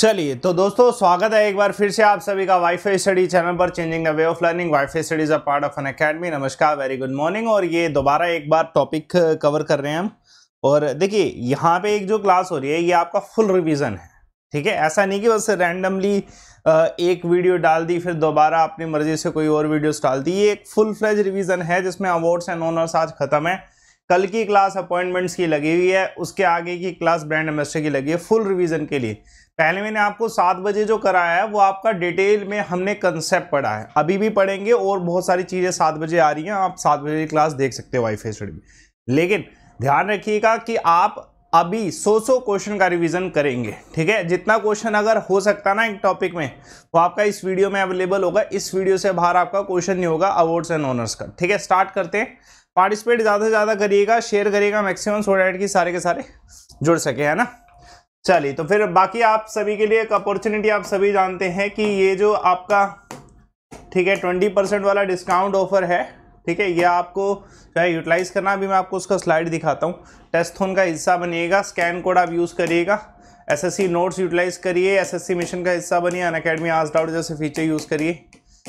चलिए तो दोस्तों स्वागत है एक बार फिर से आप सभी का फाई स्टडी चैनल पर changing the way of learning Phi studies a part of Unacademy नमस्कार वेरी गुड मॉर्निंग और ये दोबारा एक बार टॉपिक कवर कर रहे हैं हम और देखिए यहाँ पे एक जो क्लास हो रही है ये आपका फुल रिविज़न है ठीक है ऐसा नहीं कि बस रैंडमली एक वीडियो डाल दी फिर दोबारा अपनी मर्जी से कोई और वीडियोज डाल दी ये एक फुल फ्लेज रिविजन है जिसमें अवार्ड्स एंड ऑनर्स आज खत्म है कल की क्लास अपॉइंटमेंट्स की लगी हुई है उसके आगे की क्लास ब्रांड एम्बेसडर की लगी है फुल रिवीजन के लिए पहले मैंने आपको सात बजे जो कराया है वो आपका डिटेल में हमने कंसेप्ट पढ़ा है अभी भी पढ़ेंगे और बहुत सारी चीज़ें सात बजे आ रही हैं आप सात बजे की क्लास देख सकते हो वाईफाई स्टडी लेकिन ध्यान रखिएगा कि आप अभी सौ सौ क्वेश्चन का रिवीजन करेंगे ठीक है जितना क्वेश्चन अगर हो सकता ना एक टॉपिक में वो तो आपका इस वीडियो में अवेलेबल होगा इस वीडियो से बाहर आपका क्वेश्चन नहीं होगा अवार्ड्स एंड ऑनर्स का ठीक है स्टार्ट करते हैं पार्टिसिपेट ज़्यादा से ज़्यादा करिएगा शेयर करिएगा मैक्सिमम सो की सारे के सारे जुड़ सके है ना चलिए तो फिर बाकी आप सभी के लिए एक अपॉर्चुनिटी आप सभी जानते हैं कि ये जो आपका ठीक है ट्वेंटी परसेंट वाला डिस्काउंट ऑफर है ठीक है ये आपको जो है यूटिलाइज़ करना अभी मैं आपको उसका स्लाइड दिखाता हूँ टेस्थोन का हिस्सा बनिएगा स्कैन कोड आप यूज़ करिएगा एसएससी नोट्स यूटिलाइज करिए एसएससी मिशन का हिस्सा बनिए अन अकेडमी आज डाउट जैसे फीचर यूज़ करिए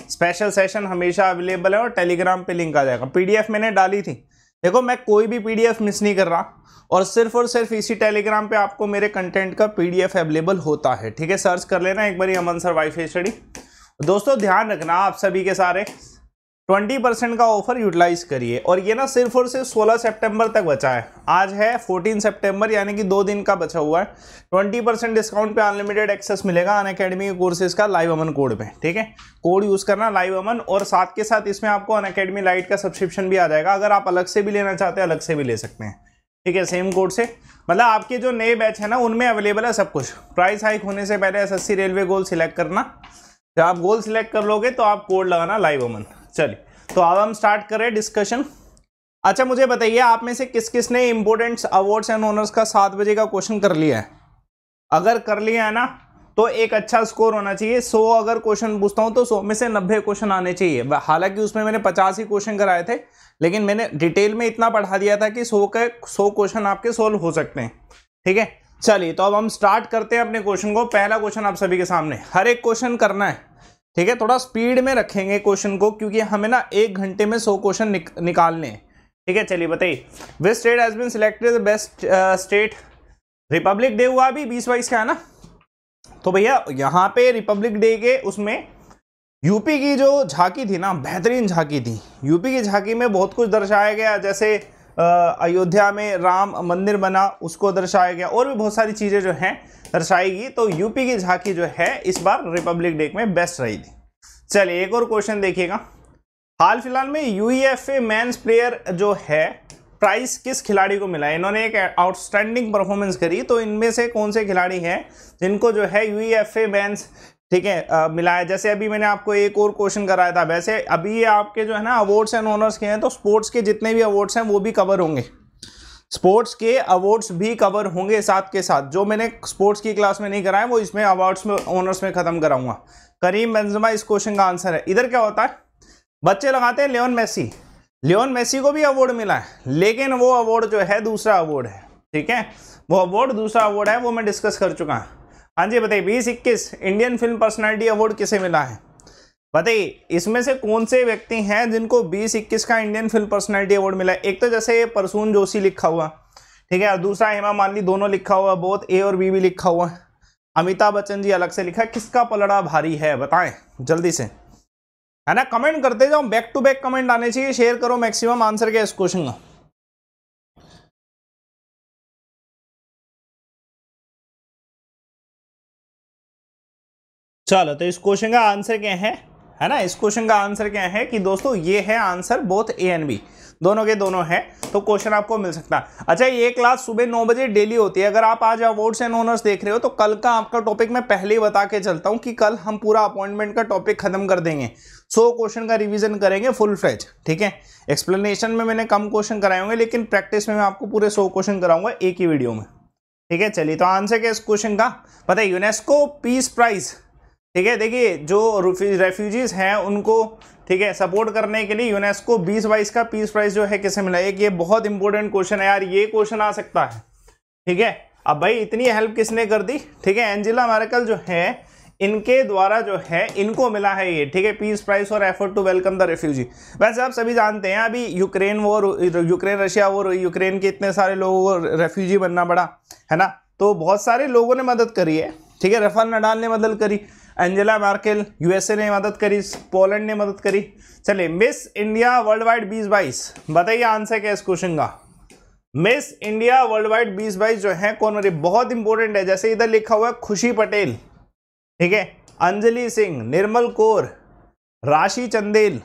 स्पेशल सेशन हमेशा अवेलेबल है और टेलीग्राम पे लिंक आ जाएगा पीडीएफ मैंने डाली थी देखो मैं कोई भी पीडीएफ मिस नहीं कर रहा और सिर्फ और सिर्फ इसी टेलीग्राम पे आपको मेरे कंटेंट का पीडीएफ अवेलेबल होता है ठीक है सर्च कर लेना एक बार अमन सर वाईफाई स्टडी दोस्तों ध्यान रखना आप सभी के सारे ट्वेंटी परसेंट का ऑफर यूटिलाइज करिए और ये ना सिर्फ और सिर्फ सोलह सेप्टेम्बर तक बचा है आज है फोर्टीन सेप्टेम्बर यानी कि दो दिन का बचा हुआ है ट्वेंटी परसेंट डिस्काउंट पे अनलिमिटेड एक्सेस मिलेगा अन अकेडमी के कोर्सेज का लाइव अमन कोड पे ठीक है कोड यूज़ करना लाइव अमन और साथ के साथ इसमें आपको अन अकेडमी लाइट का सब्सक्रिप्शन भी आ जाएगा अगर आप अलग से भी लेना चाहते हैं अलग से भी ले सकते हैं ठीक है सेम कोड से मतलब आपके जो नए बैच है ना उनमें अवेलेबल है सब कुछ प्राइस हाइक होने से पहले एस रेलवे गोल सिलेक्ट करना जब आप गोल सिलेक्ट कर लोगे तो आप कोड लगाना लाइव अमन चलिए तो अब हम स्टार्ट करें डिस्कशन अच्छा मुझे बताइए आप में से किस किस ने इम्पोर्टेंट अवार्ड्स एंड ऑनर्स का सात बजे का क्वेश्चन कर लिया है अगर कर लिया है ना तो एक अच्छा स्कोर होना चाहिए सौ अगर क्वेश्चन पूछता हूँ तो सौ में से नब्बे क्वेश्चन आने चाहिए हालांकि उसमें मैंने पचास ही क्वेश्चन कराए थे लेकिन मैंने डिटेल में इतना पढ़ा दिया था कि सौ के सौ क्वेश्चन आपके सोल्व हो सकते हैं ठीक है चलिए तो अब हम स्टार्ट करते हैं अपने क्वेश्चन को पहला क्वेश्चन आप सभी के सामने हर एक क्वेश्चन करना है ठीक है थोड़ा स्पीड में रखेंगे क्वेश्चन को क्योंकि हमें ना एक घंटे में सौ क्वेश्चन निक, निकालने ठीक है चलिए बताइए which state has been selected the best state Republic Day हुआ अभी बीस बाईस का है ना तो भैया यहाँ पे रिपब्लिक डे के उसमें यूपी की जो झांकी थी ना बेहतरीन झांकी थी यूपी की झांकी में बहुत कुछ दर्शाया गया जैसे अयोध्या में राम मंदिर बना उसको दर्शाया गया और भी बहुत सारी चीज़ें जो हैं दर्शाएगी तो यूपी की झांकी जो है इस बार रिपब्लिक डे में बेस्ट रही थी चलिए एक और क्वेश्चन देखिएगा हाल फिलहाल में यू मेंस प्लेयर जो है प्राइस किस खिलाड़ी को मिला इन्होंने एक आउटस्टैंडिंग परफॉर्मेंस करी तो इनमें से कौन से खिलाड़ी हैं जिनको जो है यू ई एफ ए ठीक है मिलाया जैसे अभी मैंने आपको एक और क्वेश्चन कराया था वैसे अभी ये आपके जो है ना अवार्ड्स एंड ऑनर्स के हैं तो स्पोर्ट्स के जितने भी अवार्ड्स हैं वो भी कवर होंगे स्पोर्ट्स के अवार्ड्स भी कवर होंगे साथ के साथ जो मैंने स्पोर्ट्स की क्लास में नहीं कराए वो इसमें अवार्ड्स में ऑनर्स में ख़त्म कराऊंगा करीम बंजमा इस क्वेश्चन का आंसर है इधर क्या होता है बच्चे लगाते हैं लियोन मेसी लियोन मेसी को भी अवार्ड मिला है लेकिन वो अवार्ड जो है दूसरा अवार्ड है ठीक है वो अवार्ड दूसरा अवार्ड है वो मैं डिस्कस कर चुका हूँ हाँ जी बताइए बीस इक्कीस इंडियन फिल्म पर्सनैलिटी अवार्ड किसे मिला है बताइए इसमें से कौन से व्यक्ति हैं जिनको बीस इक्कीस का इंडियन फिल्म पर्सनैलिटी अवार्ड मिला है एक तो जैसे परसून जोशी लिखा हुआ ठीक है और दूसरा हेमा मालिनी दोनों लिखा हुआ बहुत ए और बी भी लिखा हुआ अमिताभ बच्चन जी अलग से लिखा किसका पलड़ा भारी है बताएं जल्दी से है ना कमेंट करते जाओ बैक टू बैक कमेंट आने चाहिए शेयर करो मैक्सिमम आंसर क्या इस क्वेश्चन का चलो तो इस क्वेश्चन का आंसर क्या है है ना इस क्वेश्चन का आंसर क्या है कि दोस्तों ये है answer both A and B दोनों के दोनों है तो क्वेश्चन आपको मिल सकता है अच्छा ये क्लास सुबह नौ बजे डेली होती है अगर आप आज अवार्ड्स एंड ऑनर्स देख रहे हो तो कल का आपका टॉपिक मैं पहले ही बता के चलता हूँ कि कल हम पूरा अपॉइंटमेंट का टॉपिक खत्म कर देंगे सौ क्वेश्चन का रिवीजन करेंगे फुल फ्लेज ठीक है एक्सप्लेनेशन में मैंने कम क्वेश्चन कराए होंगे लेकिन प्रैक्टिस में मैं आपको पूरे सौ क्वेश्चन कराऊंगा एक ही वीडियो में ठीक है चलिए तो आंसर क्या इस क्वेश्चन का पता है यूनेस्को पीस प्राइज़ ठीक है देखिए जो रेफ्यूजीज़ हैं उनको ठीक है सपोर्ट करने के लिए यूनेस्को बीस बाईस का पीस प्राइस जो है किसे मिला एक ये बहुत इंपॉर्टेंट क्वेश्चन है यार ये क्वेश्चन आ सकता है ठीक है अब भाई इतनी हेल्प किसने कर दी ठीक है एंजिला मार्कल जो है इनके द्वारा जो है इनको मिला है ये ठीक है पीस प्राइस और effort to welcome the refugee वैसे आप सभी जानते हैं अभी यूक्रेन वो यूक्रेन रशिया वो यूक्रेन के इतने सारे लोगों को रेफ्यूजी बनना पड़ा है ना तो बहुत सारे लोगों ने मदद करी है ठीक है रफाल नडाल ने मदद करी एंजेला मार्केल यूएसए ने मदद करी पोलैंड ने मदद करी चलिए मिस इंडिया वर्ल्ड वाइड बीस बाईस बताइए आंसर क्या इस क्वेश्चन का मिस इंडिया वर्ल्ड वाइड बीस बाईस जो है कौन बने बहुत इंपॉर्टेंट है जैसे इधर लिखा हुआ है खुशी पटेल ठीक है अंजलि सिंह निर्मल कौर राशि चंदेल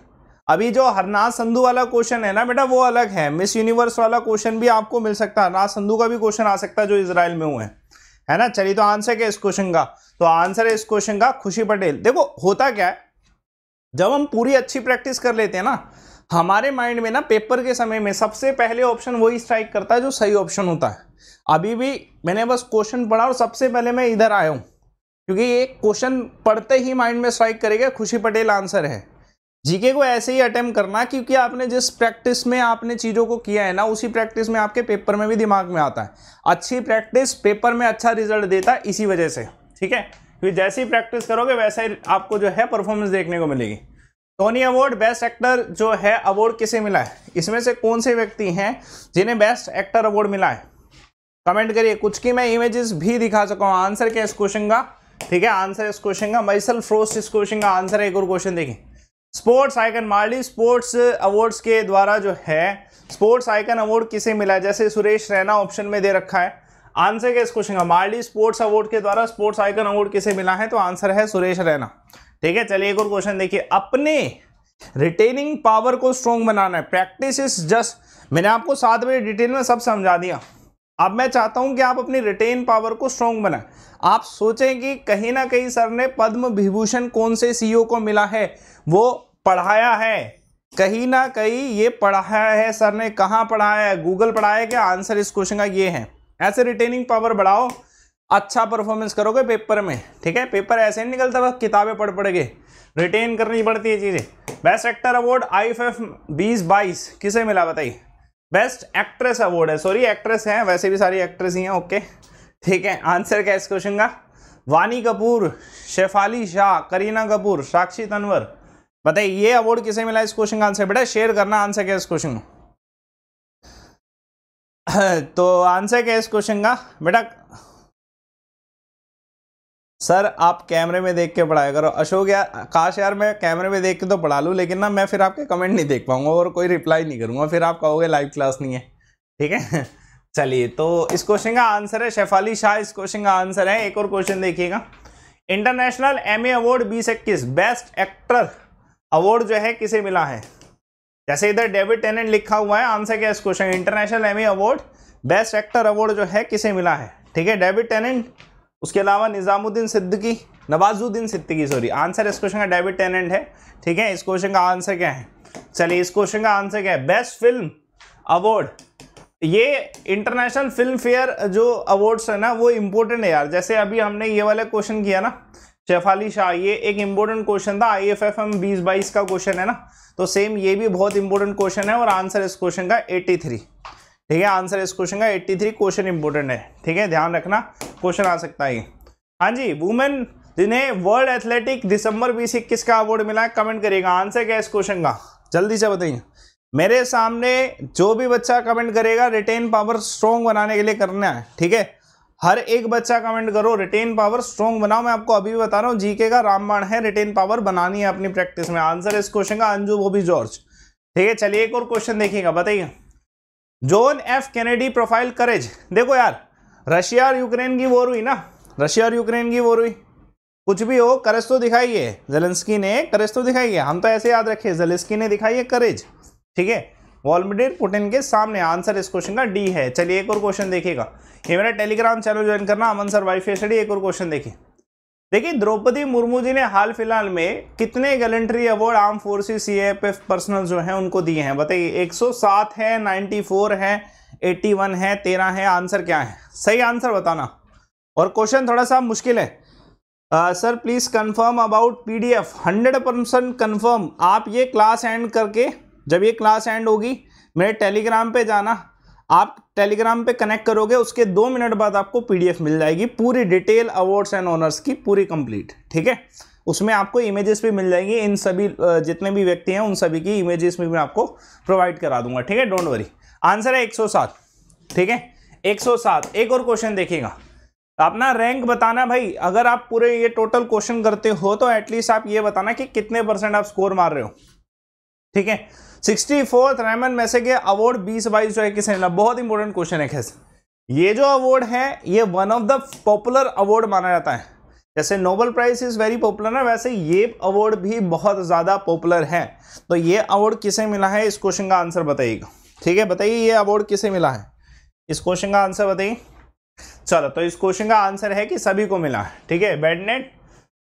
अभी जो हरनाथ संधु वाला क्वेश्चन है ना बेटा वो अलग है मिस यूनिवर्स वाला क्वेश्चन भी आपको मिल सकता है हरनाथ संधु का भी क्वेश्चन आ सकता है जो इसराइल में हुए हैं है ना चलिए तो आंसर क्या इस क्वेश्चन का तो आंसर है इस क्वेश्चन का खुशी पटेल देखो होता क्या है जब हम पूरी अच्छी प्रैक्टिस कर लेते हैं ना हमारे माइंड में ना पेपर के समय में सबसे पहले ऑप्शन वही स्ट्राइक करता है जो सही ऑप्शन होता है अभी भी मैंने बस क्वेश्चन पढ़ा और सबसे पहले मैं इधर आया हूँ क्योंकि ये क्वेश्चन पढ़ते ही माइंड में स्ट्राइक करेगा खुशी पटेल आंसर है जीके को ऐसे ही अटेम्प करना क्योंकि आपने जिस प्रैक्टिस में आपने चीज़ों को किया है ना उसी प्रैक्टिस में आपके पेपर में भी दिमाग में आता है अच्छी प्रैक्टिस पेपर में अच्छा रिजल्ट देता है इसी वजह से ठीक है क्योंकि जैसी ही प्रैक्टिस करोगे वैसा ही आपको जो है परफॉर्मेंस देखने को मिलेगी टोनी अवार्ड बेस्ट एक्टर जो है अवार्ड किसे मिला है इसमें से कौन से व्यक्ति हैं जिन्हें बेस्ट एक्टर अवार्ड मिला है कमेंट करिए कुछ की मैं इमेजेस भी दिखा सका हूँ आंसर क्या इस क्वेश्चन का ठीक है आंसर इस क्वेश्चन का मैसल फ्रोस्ट इस क्वेश्चन का आंसर है एक और क्वेश्चन देखिए स्पोर्ट्स आइकन मार्ली स्पोर्ट्स अवार्ड्स के द्वारा जो है स्पोर्ट्स आइकन अवार्ड किसे मिला जैसे सुरेश रैना ऑप्शन में दे रखा है आंसर क्या इस क्वेश्चन का माली स्पोर्ट्स अवार्ड के द्वारा स्पोर्ट्स आइकन अवार्ड किसे मिला है तो आंसर है सुरेश रैना ठीक है चलिए एक और क्वेश्चन देखिए अपने रिटेनिंग पावर को स्ट्रॉन्ग बनाना है प्रैक्टिस इज जस्ट मैंने आपको सात बजे डिटेल में सब समझा दिया अब मैं चाहता हूं कि आप अपनी रिटेन पावर को स्ट्रॉन्ग बनाएं आप सोचें कि कहीं ना कहीं सर ने पद्म विभूषण कौन से सीईओ e को मिला है वो पढ़ाया है कहीं ना कहीं ये पढ़ाया है सर ने कहाँ पढ़ाया है गूगल पढ़ाया क्या आंसर इस क्वेश्चन का ये है ऐसे रिटेनिंग पावर बढ़ाओ अच्छा परफॉर्मेंस करोगे पेपर में ठीक है पेपर ऐसे नहीं निकलता बस किताबें पढ़ पढ़ के रिटेन करनी पड़ती है चीज़ें best actor award I F F बीस बाईस किसे मिला बताइए बेस्ट एक्ट्रेस अवार्ड है सॉरी एक्ट्रेस हैं वैसे भी सारी एक्ट्रेस ही हैं ओके ठीक है आंसर क्या इस क्वेश्चन का वानी कपूर शेफाली शाह करीना कपूर साक्षी तनवर बताइए ये अवार्ड किसे मिला इस क्वेश्चन का आंसर बेटा शेयर करना आंसर क्या इस क्वेश्चन का तो आंसर क्या इस क्वेश्चन का बेटा सर आप कैमरे में देख के पढ़ाया करो अशोक यार काश यार मैं कैमरे में देख के तो पढ़ा लूँ लेकिन ना मैं फिर आपके कमेंट नहीं देख पाऊँगा और कोई रिप्लाई नहीं करूँगा फिर आप कहोगे लाइव क्लास नहीं है ठीक है चलिए तो इस क्वेश्चन का आंसर है शेफाली शाह इस क्वेश्चन का आंसर है एक और क्वेश्चन देखिएगा इंटरनेशनल एम अवार्ड बीस इक्कीस बेस्ट एक्टर अवार्ड जो है किसे मिला है जैसे इधर डेविड टेनेंट लिखा हुआ है आंसर क्या इस question international Emmy award best actor award जो है किसे मिला है ठीक है डेविड टेनेंट उसके अलावा निज़ामुद्दीन सिद्दीकी नवाजुद्दीन सिद्दीकी सॉरी आंसर इस क्वेश्चन का डेविड टेनेंट है ठीक है इस क्वेश्चन का आंसर क्या है चलिए इस क्वेश्चन का आंसर क्या है बेस्ट फिल्म अवार्ड ये इंटरनेशनल फिल्म फेयर जो अवार्ड्स है ना वो इम्पोर्टेंट है यार जैसे अभी हमने ये वाला क्वेश्चन किया ना शेफाली शाह ये एक इम्पोर्टेंट क्वेश्चन था आई एफ एफ एम बीस बाईस का क्वेश्चन है ना तो सेम ये भी बहुत इंपॉर्टेंट क्वेश्चन है और आंसर इस क्वेश्चन का एट्टी थ्री ठीक है आंसर इस क्वेश्चन का 83 क्वेश्चन इंपॉर्टेंट है ठीक है ध्यान रखना क्वेश्चन आ सकता है हाँ जी वुमेन जिन्हें वर्ल्ड एथलेटिक दिसंबर बीस इक्कीस का अवार्ड मिला है कमेंट करिएगा आंसर क्या इस क्वेश्चन का जल्दी से बताइए मेरे सामने जो भी बच्चा कमेंट करेगा रिटेन पावर स्ट्रॉन्ग बनाने के लिए करना है ठीक है हर एक बच्चा कमेंट करो रिटेन पावर स्ट्रॉन्ग बनाओ मैं आपको अभी भी बता रहा हूँ जीके का रामबाण है रिटेन पावर बनानी है अपनी प्रैक्टिस में आंसर इस क्वेश्चन का अंजू भोबी जॉर्ज ठीक है चलिए एक और क्वेश्चन देखिएगा बताइए John F Kennedy profile courage देखो यार रशिया और यूक्रेन की वॉर हुई ना रशिया और यूक्रेन की वॉर हुई कुछ भी हो करेज तो दिखाइए जेलेंस्की ने करेज तो दिखाइए हम तो ऐसे याद रखे जेलेंस्की ने दिखाई है करेज ठीक है वॉलमिडिर पुटिन के सामने आंसर इस क्वेश्चन का डी है चलिए एक और क्वेश्चन देखिएगा ये मेरा टेलीग्राम चैनल ज्वाइन करना अमन सर वाई फेसडी एक और क्वेश्चन देखिए देखिए द्रौपदी मुर्मू जी ने हाल फिलहाल में कितने gallantry award arm forces F personnel जो हैं उनको दिए हैं बताइए 107 है 94 है 81 है 13 है आंसर क्या है सही आंसर बताना और क्वेश्चन थोड़ा सा मुश्किल है sir please confirm about PDF 100 percent confirm आप ये क्लास एंड करके जब ये क्लास एंड होगी मेरे टेलीग्राम पे जाना आप टेलीग्राम पे कनेक्ट करोगे उसके दो मिनट बाद आपको पीडीएफ मिल जाएगी पूरी डिटेल अवार्ड्स एंड ऑनर्स की पूरी कंप्लीट ठीक है उसमें आपको इमेजेस भी मिल जाएंगी इन सभी जितने भी व्यक्ति हैं उन सभी की इमेजेस भी मैं आपको प्रोवाइड करा दूंगा ठीक है डोंट वरी आंसर है 107 ठीक है 107 एक और क्वेश्चन देखिएगा आप ना रैंक बताना भाई अगर आप पूरे ये टोटल क्वेश्चन करते हो तो एटलीस्ट आप ये बताना कि कितने परसेंट आप स्कोर मार रहे हो ठीक है सिक्सटी फोर्थ रैमन मैसेगे अवार्ड बीस बाईस जो है किसने मिला बहुत इंपॉर्टेंट क्वेश्चन है खेस ये जो अवार्ड है ये one of the popular award माना जाता है जैसे Nobel prize is very popular ना वैसे ये अवार्ड भी बहुत ज़्यादा पॉपुलर है तो ये अवार्ड किसे मिला है इस क्वेश्चन का आंसर बताइएगा ठीक है बताइए ये अवार्ड किसे मिला है इस क्वेश्चन का आंसर बताइए चलो तो इस क्वेश्चन का आंसर है कि सभी को मिला है ठीक है बेडनेट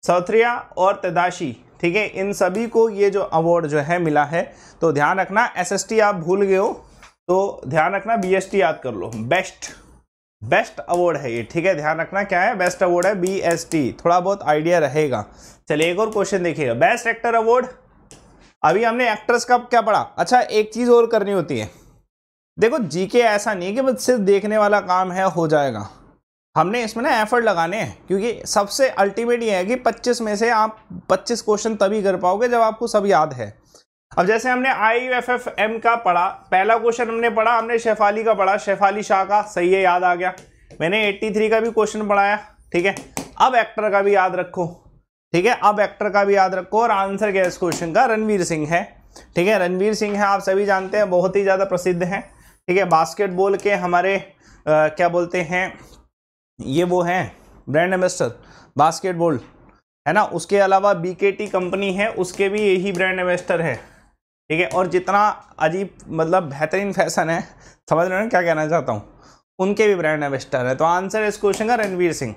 सौथरिया और तदाशी ठीक है इन सभी को ये जो अवार्ड जो है मिला है तो ध्यान रखना एसएसटी आप भूल गए हो तो ध्यान रखना बीएसटी याद कर लो बेस्ट बेस्ट अवार्ड है ये ठीक है ध्यान रखना क्या है बेस्ट अवार्ड है बी एस टी थोड़ा बहुत आइडिया रहेगा चलिए एक और क्वेश्चन देखिएगा बेस्ट एक्टर अवार्ड अभी हमने एक्ट्रेस का क्या पढ़ा अच्छा एक चीज़ और करनी होती है देखो जीके ऐसा नहीं कि बस सिर्फ देखने वाला काम है हो जाएगा हमने इसमें ना एफर्ट लगाने हैं क्योंकि सबसे अल्टीमेट ये है कि 25 में से आप 25 क्वेश्चन तभी कर पाओगे जब आपको सब याद है अब जैसे हमने आई एफ एफ एम का पढ़ा पहला क्वेश्चन हमने पढ़ा हमने शेफाली का पढ़ा शेफाली शाह का सही है याद आ गया मैंने 83 का भी क्वेश्चन पढ़ाया ठीक है अब एक्टर का भी याद रखो ठीक है अब एक्टर का भी याद रखो और आंसर क्या इस क्वेश्चन का रणवीर सिंह है ठीक है रणवीर सिंह है आप सभी जानते हैं बहुत ही ज़्यादा प्रसिद्ध हैं ठीक है बास्केटबॉल के हमारे आ, क्या बोलते हैं ये वो हैं ब्रांड एम्बेसडर बास्केटबॉल है ना उसके अलावा बीकेटी कंपनी है उसके भी यही ब्रांड एम्बेसडर है ठीक है और जितना अजीब मतलब बेहतरीन फैशन है समझ रहे क्या कहना चाहता हूँ उनके भी ब्रांड एम्बेसडर है तो आंसर इस क्वेश्चन का रणवीर सिंह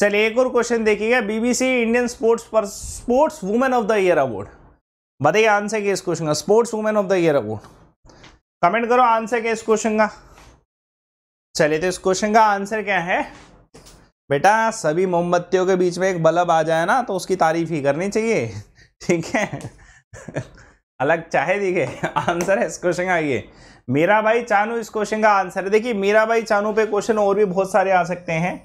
चलिए एक और क्वेश्चन देखिएगा बीबीसी इंडियन स्पोर्ट्स पर sports women of the year award बताइए आंसर क्या इस क्वेश्चन का sports women of the year award comment करो आंसर क्या इस क्वेश्चन का चलिए तो इस क्वेश्चन का आंसर क्या है बेटा सभी मोमबत्तियों के बीच में एक बल्ब आ जाए ना तो उसकी तारीफ ही करनी चाहिए ठीक है अलग चाहे दिखे आंसर है इस क्वेश्चन का ये मीरा भाई चानू इस क्वेश्चन का आंसर है देखिए मीरा भाई चानू पे क्वेश्चन और भी बहुत सारे आ सकते हैं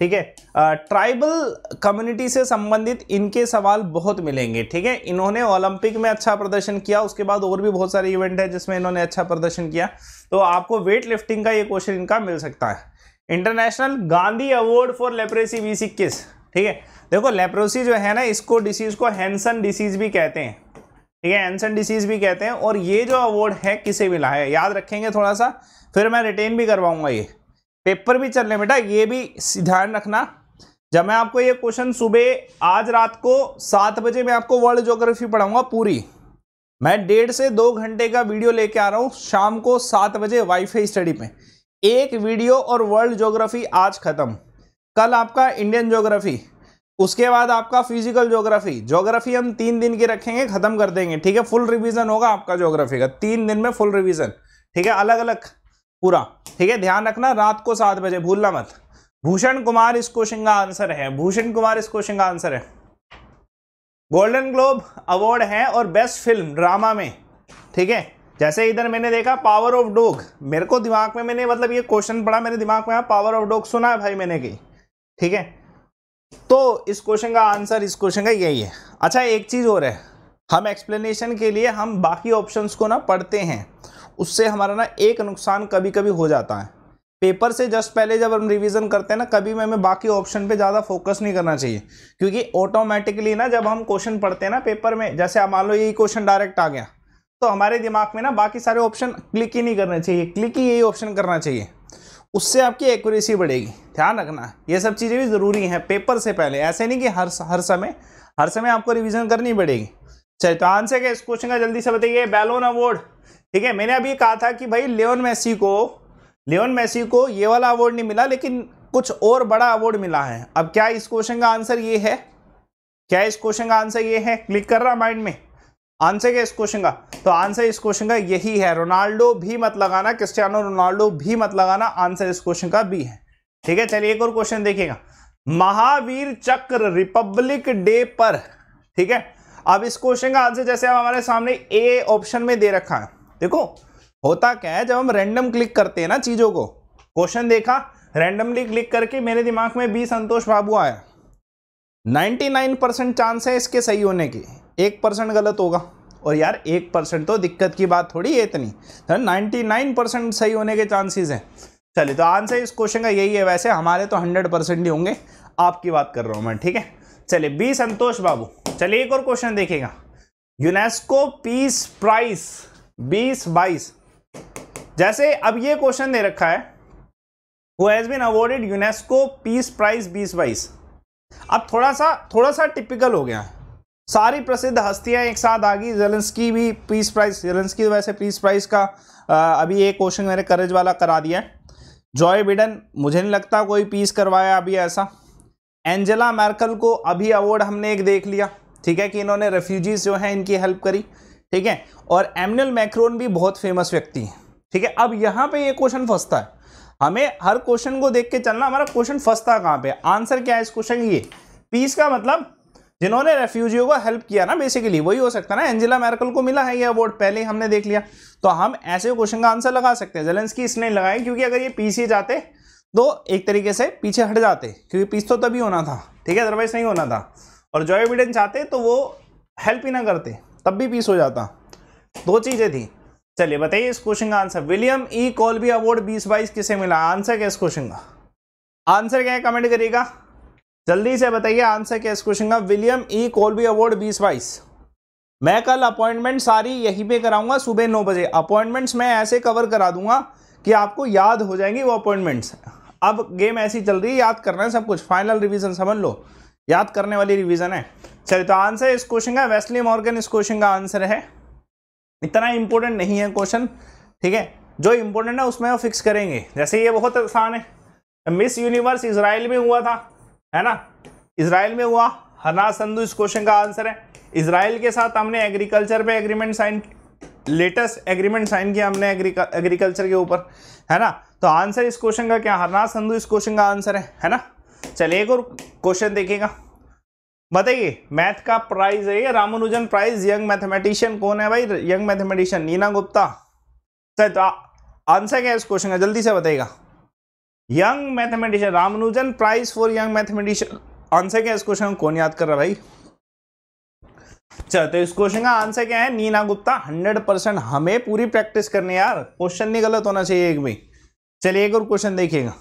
ठीक है ट्राइबल कम्युनिटी से संबंधित इनके सवाल बहुत मिलेंगे ठीक है इन्होंने ओलंपिक में अच्छा प्रदर्शन किया उसके बाद और भी बहुत सारे इवेंट है जिसमें इन्होंने अच्छा प्रदर्शन किया तो आपको वेट लिफ्टिंग का ये क्वेश्चन इनका मिल सकता है international Gandhi award for leprosy बीस इक्कीस ठीक है देखो लेप्रोसी जो है ना इसको डिसीज़ को हैंसन डिसीज़ भी कहते हैं ठीक है हैंसन डिसीज़ भी कहते हैं और ये जो अवार्ड है किसे मिला है याद रखेंगे थोड़ा सा फिर मैं रिटेन भी करवाऊंगा ये पेपर भी चल रहे बेटा ये भी ध्यान रखना जब मैं आपको ये क्वेश्चन सुबह आज रात को सात बजे मैं आपको वर्ल्ड जोग्राफी पढ़ाऊंगा पूरी मैं डेढ़ से दो घंटे का वीडियो लेके आ रहा हूँ शाम को सात बजे वाईफाई स्टडी पे एक वीडियो और वर्ल्ड ज्योग्राफी आज ख़त्म कल आपका इंडियन ज्योग्राफी उसके बाद आपका फिजिकल ज्योग्राफी ज्योग्राफी हम तीन दिन की रखेंगे ख़त्म कर देंगे ठीक है फुल रिवीजन होगा आपका ज्योग्राफी का तीन दिन में फुल रिवीजन ठीक है अलग अलग पूरा ठीक है ध्यान रखना रात को सात बजे भूलना मत भूषण कुमार इस क्वेश्चन का आंसर है भूषण कुमार इस क्वेश्चन का आंसर है गोल्डन ग्लोब अवार्ड है और बेस्ट फिल्म ड्रामा में ठीक है जैसे इधर मैंने देखा पावर ऑफ डॉग मेरे को दिमाग में मैंने मतलब ये क्वेश्चन पढ़ा मेरे दिमाग में पावर ऑफ डॉग सुना है भाई मैंने कि ठीक है तो इस क्वेश्चन का आंसर इस क्वेश्चन का यही है अच्छा एक चीज़ और है हम एक्सप्लेनेशन के लिए हम बाकी ऑप्शन को ना पढ़ते हैं उससे हमारा ना एक नुकसान कभी कभी हो जाता है पेपर से जस्ट पहले जब हम रिवीजन करते हैं ना कभी हमें बाकी ऑप्शन पे ज़्यादा फोकस नहीं करना चाहिए क्योंकि ऑटोमेटिकली ना जब हम क्वेश्चन पढ़ते हैं ना पेपर में जैसे आप मान लो यही क्वेश्चन डायरेक्ट आ गया तो हमारे दिमाग में ना बाकी सारे ऑप्शन क्लिक ही नहीं करने चाहिए क्लिक ही यही ऑप्शन करना चाहिए उससे आपकी एक्यूरेसी बढ़ेगी ध्यान रखना ये सब चीज़ें भी ज़रूरी हैं पेपर से पहले ऐसे नहीं कि हर हर समय हर समय आपको रिविज़न करनी पड़ेगी चलिए तो आंसर क्या इस क्वेश्चन का जल्दी से बताइए बैलोन अवार्ड ठीक है मैंने अभी कहा था कि भाई लियोन मेसी को लियोन मेसी को ये वाला अवार्ड नहीं मिला लेकिन कुछ और बड़ा अवार्ड मिला है अब क्या इस क्वेश्चन का आंसर ये है क्या इस क्वेश्चन का आंसर ये है क्लिक कर रहा माइंड में आंसर क्या इस क्वेश्चन का तो आंसर इस क्वेश्चन का यही है रोनाल्डो भी मत लगाना क्रिस्टियानो रोनाल्डो भी मत लगाना आंसर इस क्वेश्चन का बी है ठीक है चलिए एक और क्वेश्चन देखिएगा महावीर चक्र रिपब्लिक डे पर ठीक है अब इस क्वेश्चन का आंसर जैसे आप हमारे सामने ए ऑप्शन में दे रखा है देखो होता क्या है जब हम रैंडम क्लिक करते हैं ना चीज़ों को क्वेश्चन देखा रैंडमली क्लिक करके मेरे दिमाग में बी संतोष बाबू आया 99 परसेंट चांस है इसके सही होने की एक परसेंट गलत होगा और यार एक परसेंट तो दिक्कत की बात थोड़ी है इतनी सर तो नाइन्टी नाइन परसेंट सही होने के चांसेस हैं चलिए तो आंसर इस क्वेश्चन का यही है वैसे हमारे तो हंड्रेड परसेंट ही होंगे आपकी बात कर रहा हूँ मैं ठीक है चलिए बी संतोष बाबू चलिए एक और क्वेश्चन देखेगा यूनेस्को पीस प्राइस बीस बाईस जैसे अब ये क्वेश्चन दे रखा है who has been awarded UNESCO peace prize बीस बाईस अब थोड़ा सा थोड़ा सा टिपिकल हो गया है सारी प्रसिद्ध हस्तियां एक साथ आ गई जेलेंस्की भी पीस प्राइस जेलेंस्की वैसे पीस प्राइस का अभी एक क्वेश्चन मैंने करेज वाला करा दिया है जॉय बिडन मुझे नहीं लगता कोई पीस करवाया अभी ऐसा एंजेला मार्कल को अभी अवार्ड हमने एक देख लिया ठीक है कि इन्होंने रेफ्यूजीज जो हैं इनकी हेल्प करी ठीक है और एमनल मैक्रोन भी बहुत फेमस व्यक्ति हैं ठीक है अब यहाँ पे ये क्वेश्चन फंसता है हमें हर क्वेश्चन को देख के चलना हमारा क्वेश्चन फंसता कहाँ पर आंसर क्या है इस क्वेश्चन ये पीस का मतलब जिन्होंने रेफ्यूजियों को हेल्प किया ना बेसिकली वही हो सकता ना एंजिला मैरकल को मिला है ये अवार्ड पहले ही हमने देख लिया तो हम ऐसे क्वेश्चन का आंसर लगा सकते हैं जेलेंसकी इसलिए लगाए क्योंकि अगर ये पीछे जाते तो एक तरीके से पीछे हट जाते क्योंकि पीस तो तभी होना था ठीक है अदरवाइज नहीं होना था और जॉय बिडेन चाहते तो वो हेल्प ही ना करते तब भी पीस हो जाता दो चीज़ें थी चलिए बताइए इस क्वेश्चन का answer William E Colby award बीस बाईस किसे मिला आंसर क्या इस क्वेश्चन का आंसर क्या है कमेंट करिएगा जल्दी से बताइए आंसर क्या इस क्वेश्चन का विलियम ई बी अवार्ड बीस बाईस मैं कल अपॉइंटमेंट सारी यहीं पे कराऊंगा सुबह नौ बजे अपॉइंटमेंट्स मैं ऐसे कवर करा दूंगा कि आपको याद हो जाएंगी वो अपॉइंटमेंट्स अब गेम ऐसी चल रही है याद करना है सब कुछ फाइनल रिवीजन समझ लो याद करने वाली रिवीजन है चलिए तो आंसर इस क्वेश्चन का वेस्ली मॉर्गन इस क्वेश्चन का आंसर है इतना इंपॉर्टेंट नहीं है क्वेश्चन ठीक है जो इंपॉर्टेंट है उसमें वो फिक्स करेंगे जैसे ये बहुत आसान है मिस यूनिवर्स इसराइल में हुआ था है ना इसराइल में हुआ हना संधु इस क्वेश्चन का आंसर है इसराइल के साथ हमने एग्रीकल्चर पे agreement sign latest agreement sign किया हमने एग्रीकल्चर के ऊपर है ना तो आंसर इस क्वेश्चन का क्या हरनाथ संधु इस क्वेश्चन का आंसर है है ना चलिए एक और क्वेश्चन देखिएगा बताइए मैथ का प्राइज है ये रामानुजन प्राइज यंग मैथमेटिशियन कौन है भाई young mathematician Neena Gupta sir तो आंसर क्या है इस क्वेश्चन का जल्दी से बताइएगा young mathematician Ramanujan prize for young mathematician answer क्या इस क्वेश्चन कौन याद कर रहा भाई चलो तो इस क्वेश्चन का आंसर क्या है नीना गुप्ता हंड्रेड परसेंट हमें पूरी प्रैक्टिस करनी यार क्वेश्चन नहीं गलत होना चाहिए एक भी चलिए एक और क्वेश्चन देखिएगा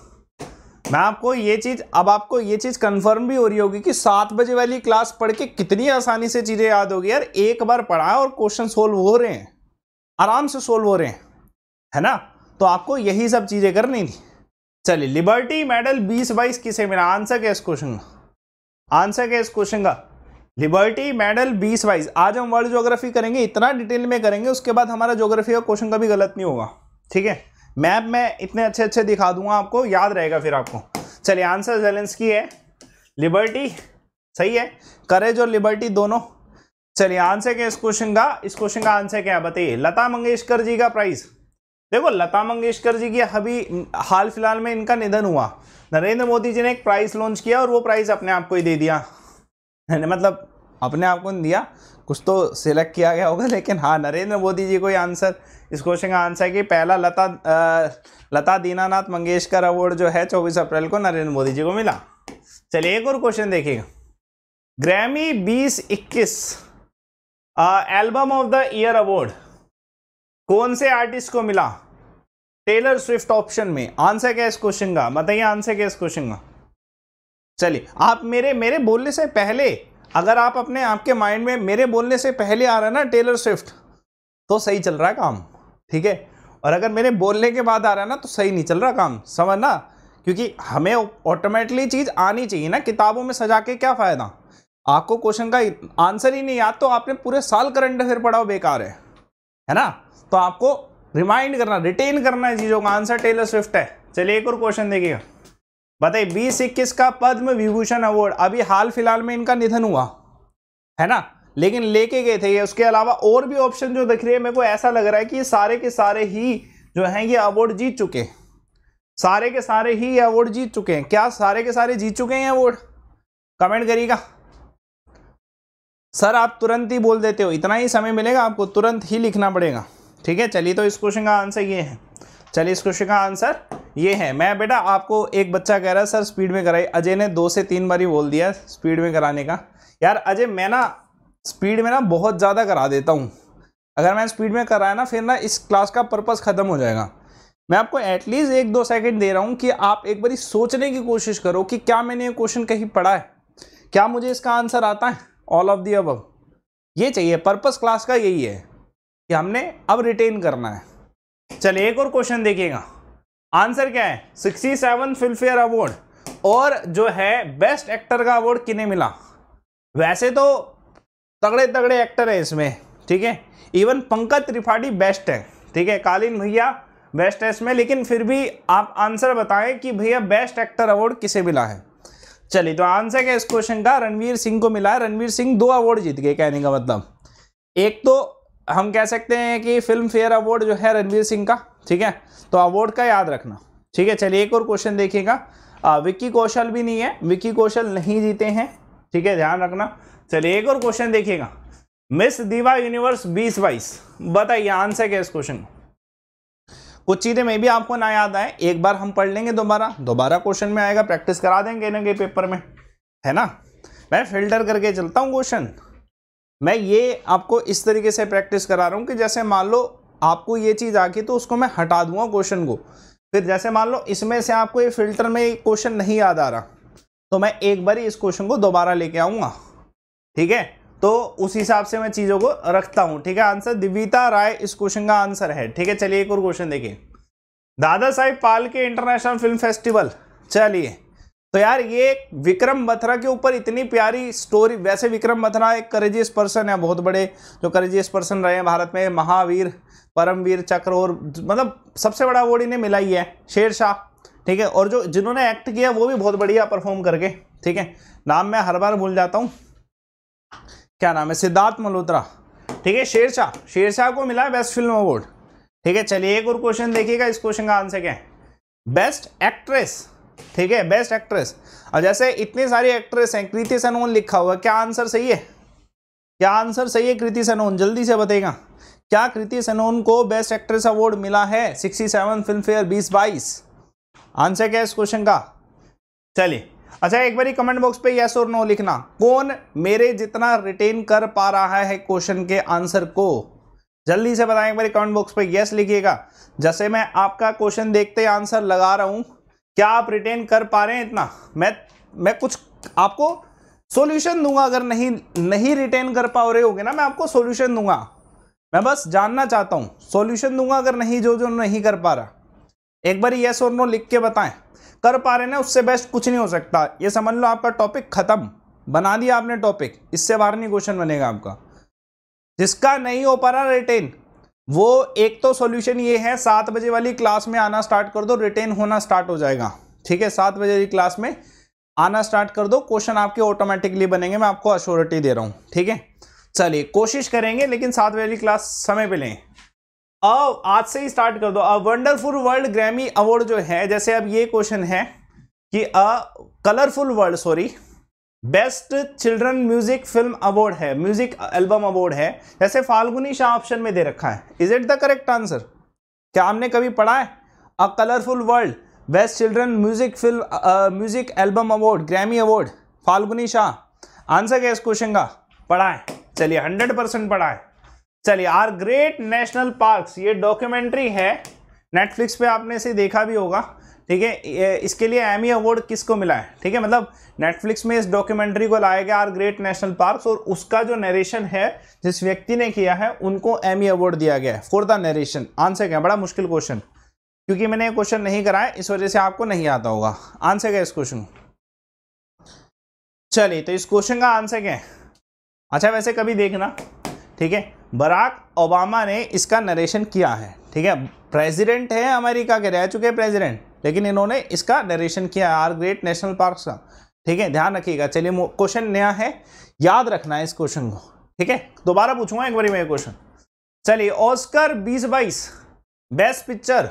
मैं आपको ये चीज अब आपको ये चीज कंफर्म भी हो रही होगी कि सात बजे वाली क्लास पढ़ के कितनी आसानी से चीजें याद होगी यार एक बार पढ़ा और क्वेश्चन सोल्व हो रहे हैं आराम से सोल्व हो रहे हैं है ना तो आपको यही सब चीजें करनी थी चलिए लिबर्टी मेडल बीस बाईस किसे मिला आंसर क्या इस क्वेश्चन का आंसर क्या इस क्वेश्चन का लिबर्टी मेडल बीस बाईस आज हम वर्ल्ड ज्योग्राफी करेंगे इतना डिटेल में करेंगे उसके बाद हमारा ज्योग्राफी का क्वेश्चन कभी गलत नहीं होगा ठीक है मैप में इतने अच्छे अच्छे दिखा दूंगा आपको याद रहेगा फिर आपको चलिए आंसर की है लिबर्टी सही है करेज और लिबर्टी दोनों चलिए आंसर क्या इस क्वेश्चन का इस क्वेश्चन का आंसर क्या है बताइए लता मंगेशकर जी का प्राइज़ देखो लता मंगेशकर जी की अभी हाल फिलहाल में इनका निधन हुआ नरेंद्र मोदी जी ने एक प्राइस लॉन्च किया और वो प्राइस अपने आप को ही दे दिया मतलब अपने आप को नहीं दिया कुछ तो सिलेक्ट किया गया होगा लेकिन हाँ नरेंद्र मोदी जी को ये आंसर इस क्वेश्चन का आंसर है कि पहला लता आ, लता दीनानाथ मंगेशकर अवार्ड जो है 24 अप्रैल को नरेंद्र मोदी जी को मिला चलिए एक और क्वेश्चन देखिएगा Grammy 2021 album of the year award कौन से आर्टिस्ट को मिला टेलर स्विफ्ट ऑप्शन में आंसर क्या इस क्वेश्चन का बताइए आंसर क्या इस क्वेश्चन का चलिए आप मेरे मेरे बोलने से पहले अगर आप अपने आपके माइंड में मेरे बोलने से पहले आ रहा है ना टेलर स्विफ्ट तो सही चल रहा है काम ठीक है और अगर मेरे बोलने के बाद आ रहा है ना तो सही नहीं चल रहा काम समझना क्योंकि हमें ऑटोमेटिकली चीज़ आनी चाहिए ना किताबों में सजा के क्या फ़ायदा आपको क्वेश्चन का आंसर ही नहीं याद तो आपने पूरे साल करंट अफेयर पढ़ाओ बेकार है है ना तो आपको रिमाइंड करना रिटेन करना है चीज़ों का आंसर टेलर स्विफ्ट है चलिए एक और क्वेश्चन देखिएगा बताइए बीस इक्कीस का पद्म विभूषण अवार्ड अभी हाल फिलहाल में इनका निधन हुआ है ना लेकिन लेके गए थे ये उसके अलावा और भी ऑप्शन जो दिख रही है मेरे को ऐसा लग रहा है कि ये सारे के सारे ही जो हैं ये अवार्ड जीत चुके सारे के सारे ही ये अवार्ड जीत चुके हैं क्या सारे के सारे जीत चुके हैं अवार्ड कमेंट करिएगा सर आप तुरंत ही बोल देते हो इतना ही समय मिलेगा आपको तुरंत ही लिखना पड़ेगा ठीक है चलिए तो इस क्वेश्चन का आंसर ये है चलिए इस क्वेश्चन का आंसर ये है मैं बेटा आपको एक बच्चा कह रहा है सर स्पीड में कराई अजय ने दो से तीन बार ही बोल दिया स्पीड में कराने का यार अजय मैं ना स्पीड में ना बहुत ज़्यादा करा देता हूँ अगर मैं स्पीड में कराया ना फिर ना इस क्लास का पर्पज़ ख़त्म हो जाएगा मैं आपको एटलीस्ट एक दो सेकंड दे रहा हूँ कि आप एक बारी सोचने की कोशिश करो कि क्या मैंने ये क्वेश्चन कहीं पढ़ा है क्या मुझे इसका आंसर आता है ऑल ऑफ दी अब ये चाहिए पर्पस क्लास का यही है कि हमने अब रिटेन करना है चलिए एक और क्वेश्चन देखिएगा आंसर क्या है सिक्सटी सेवन फिल्मफेयर अवार्ड और जो है बेस्ट एक्टर का अवार्ड किन्हें मिला वैसे तो तगड़े तगड़े एक्टर हैं इसमें ठीक है इवन पंकज त्रिपाठी बेस्ट है ठीक है कालीन भैया बेस्ट है इसमें लेकिन फिर भी आप आंसर बताएं कि भैया बेस्ट एक्टर अवार्ड किसे मिला है चलिए तो आंसर क्या इस क्वेश्चन का रणवीर सिंह को मिला रणवीर सिंह दो अवार्ड जीत गए कहने का मतलब एक तो हम कह सकते हैं कि फिल्म फेयर अवार्ड जो है रणवीर सिंह का ठीक है तो अवार्ड का याद रखना ठीक है चलिए एक और क्वेश्चन देखिएगा विक्की कौशल भी नहीं है विक्की कौशल नहीं जीते हैं ठीक है ध्यान रखना चलिए एक और क्वेश्चन देखिएगा मिस दीवा यूनिवर्स बीस बाईस बताइए आंसर क्या इस क्वेश्चन का कुछ चीज़ें मे भी आपको ना याद आए एक बार हम पढ़ लेंगे दोबारा दोबारा क्वेश्चन में आएगा प्रैक्टिस करा देंगे ना के पेपर में है ना मैं फिल्टर करके चलता हूँ क्वेश्चन मैं ये आपको इस तरीके से प्रैक्टिस करा रहा हूँ कि जैसे मान लो आपको ये चीज़ आ गई तो उसको मैं हटा दूंगा क्वेश्चन को फिर जैसे मान लो इसमें से आपको ये फिल्टर में क्वेश्चन नहीं याद आ रहा तो मैं एक बार ही इस क्वेश्चन को दोबारा लेके आऊँगा ठीक है तो उस हिसाब से मैं चीज़ों को रखता हूँ ठीक है आंसर दिव्यता राय इस क्वेश्चन का आंसर है ठीक है चलिए एक और क्वेश्चन देखिए दादा साहिब पाल के इंटरनेशनल फिल्म फेस्टिवल चलिए तो यार ये विक्रम बथरा के ऊपर इतनी प्यारी स्टोरी वैसे विक्रम बथरा एक करेजियस पर्सन है बहुत बड़े जो करेजियस पर्सन रहे हैं भारत में महावीर परमवीर चक्र और मतलब सबसे बड़ा अवॉर्ड इन्हें मिला ही है शेर शाह ठीक है और जो जिन्होंने एक्ट किया वो भी बहुत बढ़िया परफॉर्म करके ठीक है नाम मैं हर बार भूल जाता हूँ क्या नाम है सिद्धार्थ मल्होत्रा ठीक है शेरशाह शेरशाह को मिला है बेस्ट फिल्म अवार्ड ठीक है चलिए एक और क्वेश्चन देखिएगा इस क्वेश्चन का आंसर क्या है बेस्ट एक्ट्रेस ठीक है बेस्ट एक्ट्रेस और जैसे इतनी सारी एक्ट्रेस हैं कृति सनोन लिखा हुआ क्या आंसर सही है क्या आंसर सही है कृति सनोन जल्दी से बताएगा क्या कृति सनोन को बेस्ट एक्ट्रेस अवार्ड मिला है सिक्सटी सेवन फिल्म फेयर बीस बाईस आंसर क्या है इस क्वेश्चन का चलिए अच्छा एक बार कमेंट बॉक्स पे यस और नो लिखना कौन मेरे जितना रिटेन कर पा रहा है क्वेश्चन के आंसर को जल्दी से बताएं एक बार कमेंट बॉक्स पे यस लिखिएगा जैसे मैं आपका क्वेश्चन देखते आंसर लगा रहा हूं क्या आप रिटेन कर पा रहे हैं इतना मैं मैं कुछ आपको सॉल्यूशन दूंगा अगर नहीं नहीं रिटेन कर पा रहे होगे ना मैं आपको सॉल्यूशन दूंगा मैं बस जानना चाहता हूं सॉल्यूशन दूंगा अगर नहीं जो जो नहीं कर पा रहा एक बार यस और नो लिख के बताएं कर पा रहे ना उससे बेस्ट कुछ नहीं हो सकता ये समझ लो आपका टॉपिक ख़त्म बना दिया आपने टॉपिक इससे बाहर नहीं क्वेश्चन बनेगा आपका जिसका नहीं हो पा रहा रिटेन वो एक तो सॉल्यूशन ये है सात बजे वाली क्लास में आना स्टार्ट कर दो रिटेन होना स्टार्ट हो जाएगा ठीक है सात बजे वाली क्लास में आना स्टार्ट कर दो क्वेश्चन आपके ऑटोमेटिकली बनेंगे मैं आपको अश्योरिटी दे रहा हूँ ठीक है चलिए कोशिश करेंगे लेकिन सात बजे वाली क्लास समय पर लें अब आज से ही स्टार्ट कर दो a wonderful world Grammy award जो है जैसे अब ये क्वेश्चन है कि a colourful world sorry best children music film award है म्यूजिक एल्बम अवार्ड है जैसे फाल्गुनी शाह ऑप्शन में दे रखा है is it the correct answer क्या हमने कभी पढ़ा है a colourful world best children music film music album award Grammy award Falguni Shah answer क्या इस क्वेश्चन का पढ़ा है चलिए हंड्रेड परसेंट पढ़ा है चलिए आर ग्रेट नेशनल पार्क्स ये डॉक्यूमेंट्री है नेटफ्लिक्स पे आपने इसे देखा भी होगा ठीक है इसके लिए एमी अवार्ड किसको मिला है ठीक है मतलब नेटफ्लिक्स में इस डॉक्यूमेंट्री को लाया गया आर ग्रेट नेशनल पार्क्स और उसका जो नरेशन है जिस व्यक्ति ने किया है उनको एमी अवार्ड दिया गया है फॉर द नरेशन आंसर क्या बड़ा मुश्किल क्वेश्चन क्योंकि मैंने ये क्वेश्चन नहीं कराया इस वजह से आपको नहीं आता होगा आंसर क्या इस क्वेश्चन चलिए तो इस क्वेश्चन का आंसर क्या है अच्छा वैसे कभी देखना ठीक है बराक ओबामा ने इसका नरेशन किया है ठीक है प्रेसिडेंट है अमेरिका के रह चुके प्रेसिडेंट लेकिन इन्होंने इसका नरेशन किया आर ग्रेट नेशनल पार्क का ठीक है ध्यान रखिएगा चलिए क्वेश्चन नया है याद रखना है इस क्वेश्चन को ठीक है दोबारा पूछूंगा एक बार मैं क्वेश्चन चलिए ऑस्कर बीस बाईस बेस्ट पिक्चर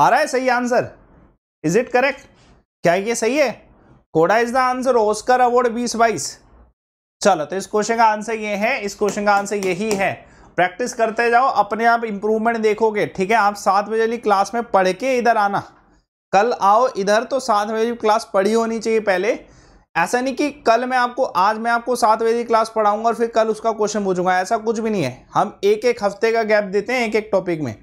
आ रहा है सही आंसर इज इट करेक्ट क्या ये सही है CODA is the answer Oscar award बीस बाईस चलो तो इस क्वेश्चन का आंसर ये है इस क्वेश्चन का आंसर यही है प्रैक्टिस करते जाओ अपने आप इंप्रूवमेंट देखोगे ठीक है आप सात बजे वाली क्लास में पढ़ के इधर आना कल आओ इधर तो सात बजे की क्लास पढ़ी होनी चाहिए पहले ऐसा नहीं कि कल मैं आपको आज मैं आपको सात बजे की क्लास पढ़ाऊंगा और फिर कल उसका क्वेश्चन पूछूंगा ऐसा कुछ भी नहीं है हम एक एक हफ्ते का गैप देते हैं एक एक टॉपिक में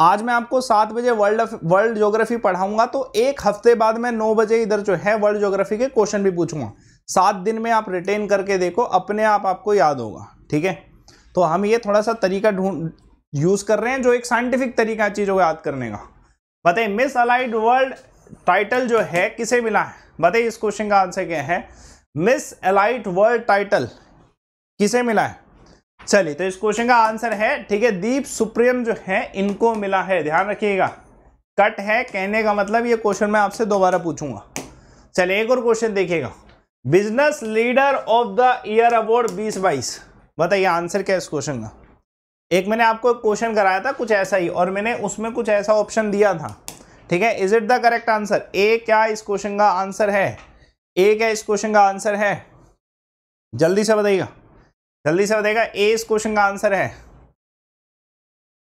आज मैं आपको सात बजे वर्ल्ड वर्ल्ड ज्योग्राफी पढ़ाऊंगा तो एक हफ्ते बाद मैं नौ बजे इधर जो है वर्ल्ड ज्योग्राफी के क्वेश्चन भी पूछूंगा सात दिन में आप रिटेन करके देखो अपने आप आपको याद होगा ठीक है तो हम ये थोड़ा सा तरीका ढूंढ यूज़ कर रहे हैं जो एक साइंटिफिक तरीका चीज़ों को याद करने का बताइए मिस अलाइड वर्ल्ड टाइटल जो है किसे मिला है बताइए इस क्वेश्चन का आंसर क्या है मिस अलाइड वर्ल्ड टाइटल किसे मिला है चलिए तो इस क्वेश्चन का आंसर है ठीक है दीप सुप्रियम जो है इनको मिला है ध्यान रखिएगा कट है कहने का मतलब ये क्वेश्चन मैं आपसे दोबारा पूछूंगा चलिए एक और क्वेश्चन देखिएगा business leader of the year award बीस बाईस बताइए आंसर क्या है इस क्वेश्चन का एक मैंने आपको क्वेश्चन कराया था कुछ ऐसा ही और मैंने उसमें कुछ ऐसा ऑप्शन दिया था ठीक है is it the correct answer A क्या इस क्वेश्चन का आंसर है ए क्या इस क्वेश्चन का आंसर है जल्दी से बताइएगा जल्दी से बताएगा ए इस क्वेश्चन का आंसर है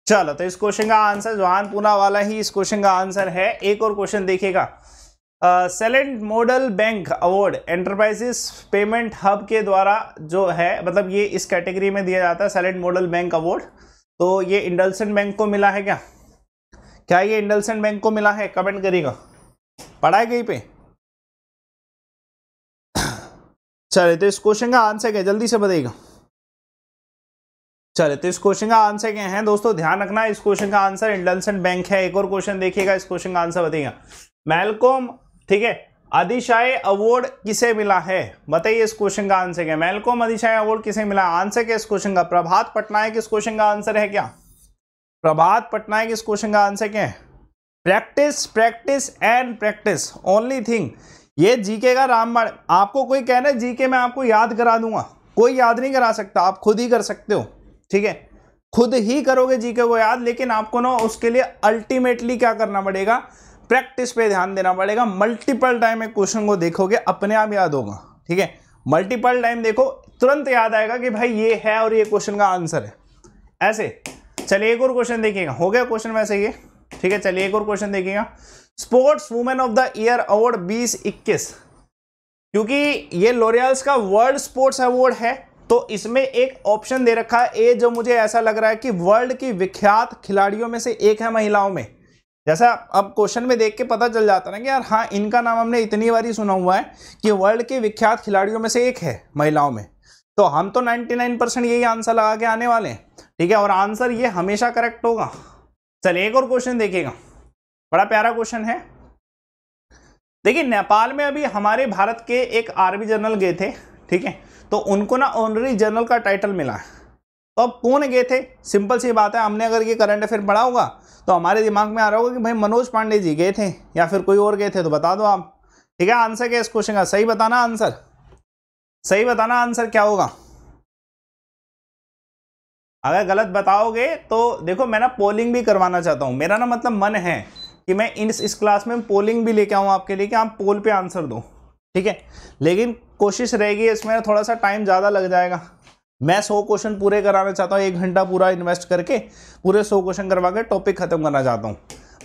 चलो तो इस क्वेश्चन का आंसर जोहान पूना वाला ही इस क्वेश्चन का आंसर है एक और क्वेश्चन देखिएगा Celent model bank award enterprises payment hub के द्वारा जो है मतलब ये इस कैटेगरी में दिया जाता है सेलेंट मॉडल बैंक अवार्ड तो ये इंडलसेंट बैंक को मिला है क्या क्या ये इंडलसेंट बैंक को मिला है कमेंट करिएगा पढ़ाए कहीं पे चलिए तो इस क्वेश्चन का आंसर क्या जल्दी से बताइएगा चले तो इस क्वेश्चन का आंसर क्या है दोस्तों ध्यान रखना इस क्वेश्चन का आंसर इंडलसेंट बैंक है एक और क्वेश्चन देखिएगा इस क्वेश्चन का आंसर बताइएगा मेलकोम ठीक है अधिशाय अवार्ड किसे मिला है बताइए इस क्वेश्चन का आंसर क्या मेलकोम अधिशाय अवार्ड किसे मिला आंसर क्या इस क्वेश्चन का प्रभात पटनायक इस क्वेश्चन का आंसर है क्या प्रभात पटनायक इस क्वेश्चन का आंसर क्या है practice practice and practice only thing ये जीके का रामबाण आपको कोई कहना है जीके मैं आपको याद करा दूंगा कोई याद नहीं करा सकता आप खुद ही कर सकते हो ठीक है खुद ही करोगे जीके को याद लेकिन आपको ना उसके लिए अल्टीमेटली क्या करना पड़ेगा प्रैक्टिस पे ध्यान देना पड़ेगा मल्टीपल टाइम एक क्वेश्चन को देखोगे अपने आप याद होगा ठीक है मल्टीपल टाइम देखो तुरंत याद आएगा कि भाई ये है और ये क्वेश्चन का आंसर है ऐसे चलिए एक और क्वेश्चन देखिएगा हो गया क्वेश्चन वैसे ये ठीक है चलिए एक और क्वेश्चन देखिएगा sports women of the year award बीस इक्कीस क्योंकि ये लोरियल्स का वर्ल्ड स्पोर्ट्स अवार्ड है तो इसमें एक ऑप्शन दे रखा है ए जो मुझे ऐसा लग रहा है कि वर्ल्ड की विख्यात खिलाड़ियों में से एक है महिलाओं में जैसा अब क्वेश्चन में देख के पता चल जाता ना कि यार हाँ इनका नाम हमने इतनी बार ही सुना हुआ है कि वर्ल्ड के विख्यात खिलाड़ियों में से एक है महिलाओं में तो हम तो 99 परसेंट यही आंसर लगा के आने वाले हैं ठीक है और आंसर ये हमेशा करेक्ट होगा चल एक और क्वेश्चन देखिएगा बड़ा प्यारा क्वेश्चन है देखिए नेपाल में अभी हमारे भारत के एक आर्मी जनरल गए थे ठीक है तो उनको ना ऑनरी जनरल का टाइटल मिला तो अब कौन गए थे सिंपल सी बात है हमने अगर ये करंट अफेयर पढ़ा होगा तो हमारे दिमाग में आ रहा होगा कि भाई मनोज पांडे जी गए थे या फिर कोई और गए थे तो बता दो आप ठीक है आंसर क्या इस क्वेश्चन का सही बताना आंसर सही बताना आंसर क्या होगा अगर गलत बताओगे तो देखो मैं ना पोलिंग भी करवाना चाहता हूँ मेरा ना मतलब मन है कि मैं इस इस क्लास में पोलिंग भी लेके आऊँ आपके लिए कि आप पोल पे आंसर दो ठीक है लेकिन कोशिश रहेगी इसमें थोड़ा सा टाइम ज़्यादा लग जाएगा मैं सौ क्वेश्चन पूरे कराना चाहता हूँ एक घंटा पूरा इन्वेस्ट करके पूरे सौ क्वेश्चन करवा के टॉपिक खत्म करना चाहता हूँ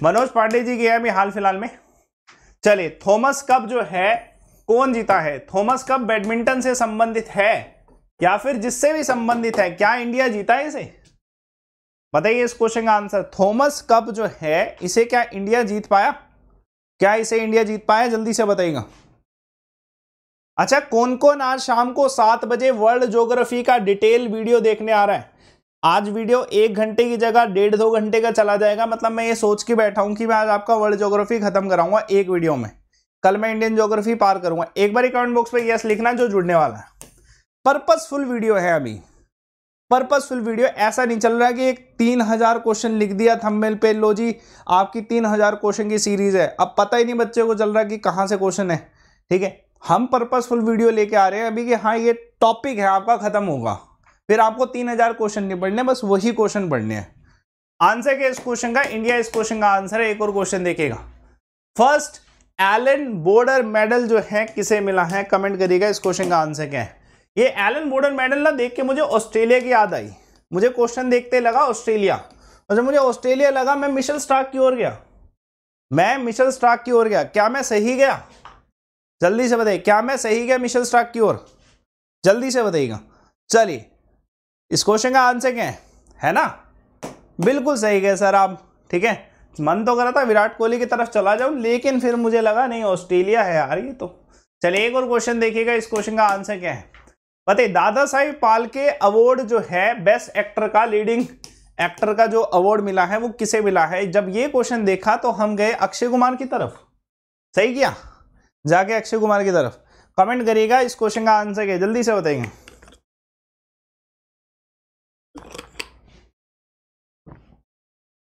मनोज पांडे जी गया अभी हाल फिलहाल में चलिए थॉमस कप जो है कौन जीता है थॉमस कप बैडमिंटन से संबंधित है या फिर जिससे भी संबंधित है क्या इंडिया जीता है इसे बताइए इस क्वेश्चन का आंसर थॉमस कप जो है इसे क्या इंडिया जीत पाया क्या इसे इंडिया जीत पाया जल्दी से बताइएगा अच्छा कौन कौन आज शाम को सात बजे वर्ल्ड जोग्राफी का डिटेल वीडियो देखने आ रहा है आज वीडियो एक घंटे की जगह डेढ़ दो घंटे का चला जाएगा मतलब मैं ये सोच के बैठा हूँ कि मैं आज आपका वर्ल्ड जोग्राफी खत्म कराऊंगा एक वीडियो में कल मैं इंडियन जोग्राफी पार करूंगा एक बार कमेंट बॉक्स पर यस लिखना जो जुड़ने वाला है पर्पजफुल वीडियो है अभी पर्पजफुल वीडियो ऐसा नहीं चल रहा है कि एक तीन हजार क्वेश्चन लिख दिया थंबनेल पे लो जी आपकी तीन हजार क्वेश्चन की सीरीज है अब पता ही नहीं बच्चे को चल रहा कि कहाँ से क्वेश्चन है ठीक है हम पर्पसफुल वीडियो लेके आ रहे हैं अभी कि हाँ ये टॉपिक है आपका ख़त्म होगा फिर आपको तीन हज़ार क्वेश्चन नहीं पढ़ने बस वही क्वेश्चन पढ़ने हैं आंसर क्या इस क्वेश्चन का इंडिया इस क्वेश्चन का आंसर है एक और क्वेश्चन देखेगा फर्स्ट एलन बोर्डर मेडल जो है किसे मिला है कमेंट करिएगा इस क्वेश्चन का आंसर क्या है ये एलन बोर्डर मेडल ना देख के मुझे ऑस्ट्रेलिया की याद आई मुझे क्वेश्चन देखते लगा ऑस्ट्रेलिया और जब मुझे ऑस्ट्रेलिया लगा मैं मिशेल स्टार्क की ओर गया मैं मिशेल स्टार्क की ओर गया क्या मैं सही गया जल्दी से बताइए क्या मैं सही गया मिशन स्टार्क की ओर जल्दी से बताइएगा चलिए इस क्वेश्चन का आंसर क्या है है ना बिल्कुल सही गए सर आप ठीक है मन तो करा था विराट कोहली की तरफ चला जाऊं लेकिन फिर मुझे लगा नहीं ऑस्ट्रेलिया है यार ये तो चलिए एक और क्वेश्चन देखिएगा इस क्वेश्चन का आंसर क्या है बताइए दादा साहिब के अवार्ड जो है बेस्ट एक्टर का लीडिंग एक्टर का जो अवार्ड मिला है वो किसे मिला है जब ये क्वेश्चन देखा तो हम गए अक्षय कुमार की तरफ सही किया जाके अक्षय कुमार की तरफ कमेंट करिएगा इस क्वेश्चन का आंसर क्या जल्दी से बताएंगे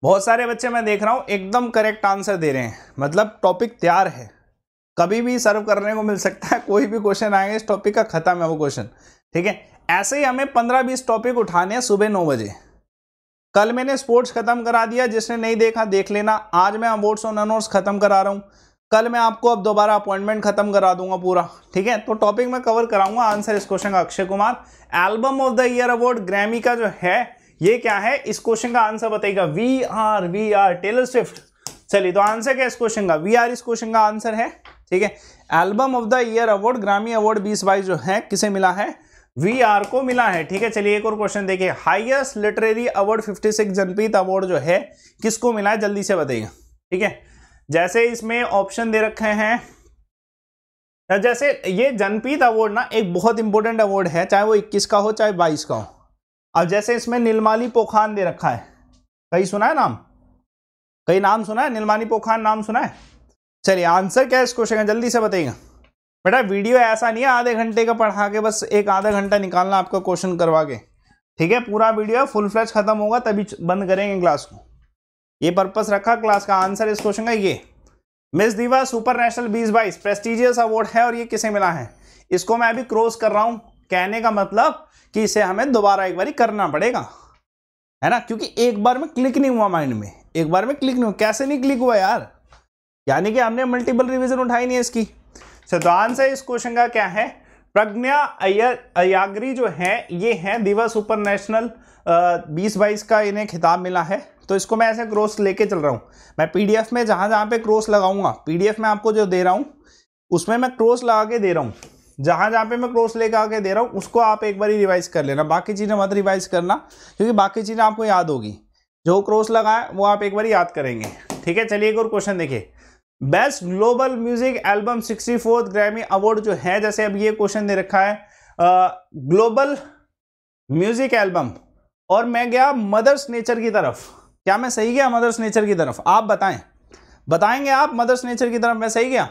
बहुत सारे बच्चे मैं देख रहा हूँ एकदम करेक्ट आंसर दे रहे हैं मतलब टॉपिक तैयार है कभी भी सर्व करने को मिल सकता है कोई भी क्वेश्चन आएंगे इस टॉपिक का खत्म है वो क्वेश्चन ठीक है ऐसे ही हमें पंद्रह बीस टॉपिक उठाने हैं सुबह नौ बजे कल मैंने स्पोर्ट्स खत्म करा दिया जिसने नहीं देखा देख लेना आज मैं अबोर्ड्स और अनोर्स खत्म करा रहा हूँ कल मैं आपको अब दोबारा अपॉइंटमेंट खत्म करा दूंगा पूरा ठीक है तो टॉपिक मैं कवर कराऊंगा आंसर इस क्वेश्चन का Akshay Kumar album of the year award Grammy का जो है ये क्या है इस क्वेश्चन का आंसर बताइएगा we are we are Taylor Swift चलिए तो आंसर क्या इस क्वेश्चन का वी आर इस क्वेश्चन का आंसर है ठीक है album of the year award Grammy award बीस बाईस जो है किसे मिला है वी आर को मिला है ठीक है चलिए एक और क्वेश्चन देखिए highest literary award six Jnanpith award जो है किसको मिला है जल्दी से बताइएगा ठीक है जैसे इसमें ऑप्शन दे रखे हैं जैसे ये जनप्रीत अवार्ड ना एक बहुत इंपॉर्टेंट अवार्ड है चाहे वो 21 का हो चाहे 22 का हो अब जैसे इसमें नीलमाली पोखान दे रखा है कहीं सुना है नाम कहीं नाम सुना है नीलमाली पोखान नाम सुना है चलिए आंसर क्या है इस क्वेश्चन का जल्दी से बताइएगा बेटा वीडियो ऐसा नहीं है आधे घंटे का पढ़ा के बस एक आधा घंटा निकालना आपका क्वेश्चन करवा के ठीक है पूरा वीडियो फुल फ्लैश खत्म होगा तभी बंद करेंगे क्लास को ये पर्पस रखा क्लास का आंसर इस क्वेश्चन का ये मिस दीवा सुपर नेशनल बीस बाईस प्रेस्टिजियस अवार्ड है और ये किसे मिला है इसको मैं अभी क्रॉस कर रहा हूं कहने का मतलब कि इसे हमें दोबारा एक बार करना पड़ेगा है ना क्योंकि एक बार में क्लिक नहीं हुआ माइंड में एक बार में क्लिक नहीं हुआ कैसे नहीं क्लिक हुआ यार यानी कि हमने मल्टीपल रिविजन उठाई नहीं इसकी तो आंसर इस क्वेश्चन का क्या है प्रज्ञा अयर अयागरी जो है ये है दिवस सुपर नेशनल बीस बाईस का इन्हें खिताब मिला है तो इसको मैं ऐसे क्रोस लेके चल रहा हूँ मैं पीडीएफ में जहाँ जहाँ पे क्रोस लगाऊंगा पीडीएफ में आपको जो दे रहा हूँ उसमें मैं क्रोस लगा के दे रहा हूँ जहाँ जहाँ पे मैं क्रोस लेके आके दे रहा हूँ उसको आप एक बार ही रिवाइज कर लेना बाकी चीज़ें मत रिवाइज करना क्योंकि बाकी चीज़ें आपको याद होगी जो क्रोस लगाए वो आप एक बार याद करेंगे ठीक है चलिए एक और क्वेश्चन देखिए best global music album sixty fourth Grammy award जो है जैसे अब ये क्वेश्चन दे रखा है ग्लोबल म्यूजिक एल्बम और मैं गया मदर्स नेचर की तरफ क्या मैं सही गया मदर्स नेचर की तरफ आप बताएं बताएंगे आप मदर्स नेचर की तरफ मैं सही गया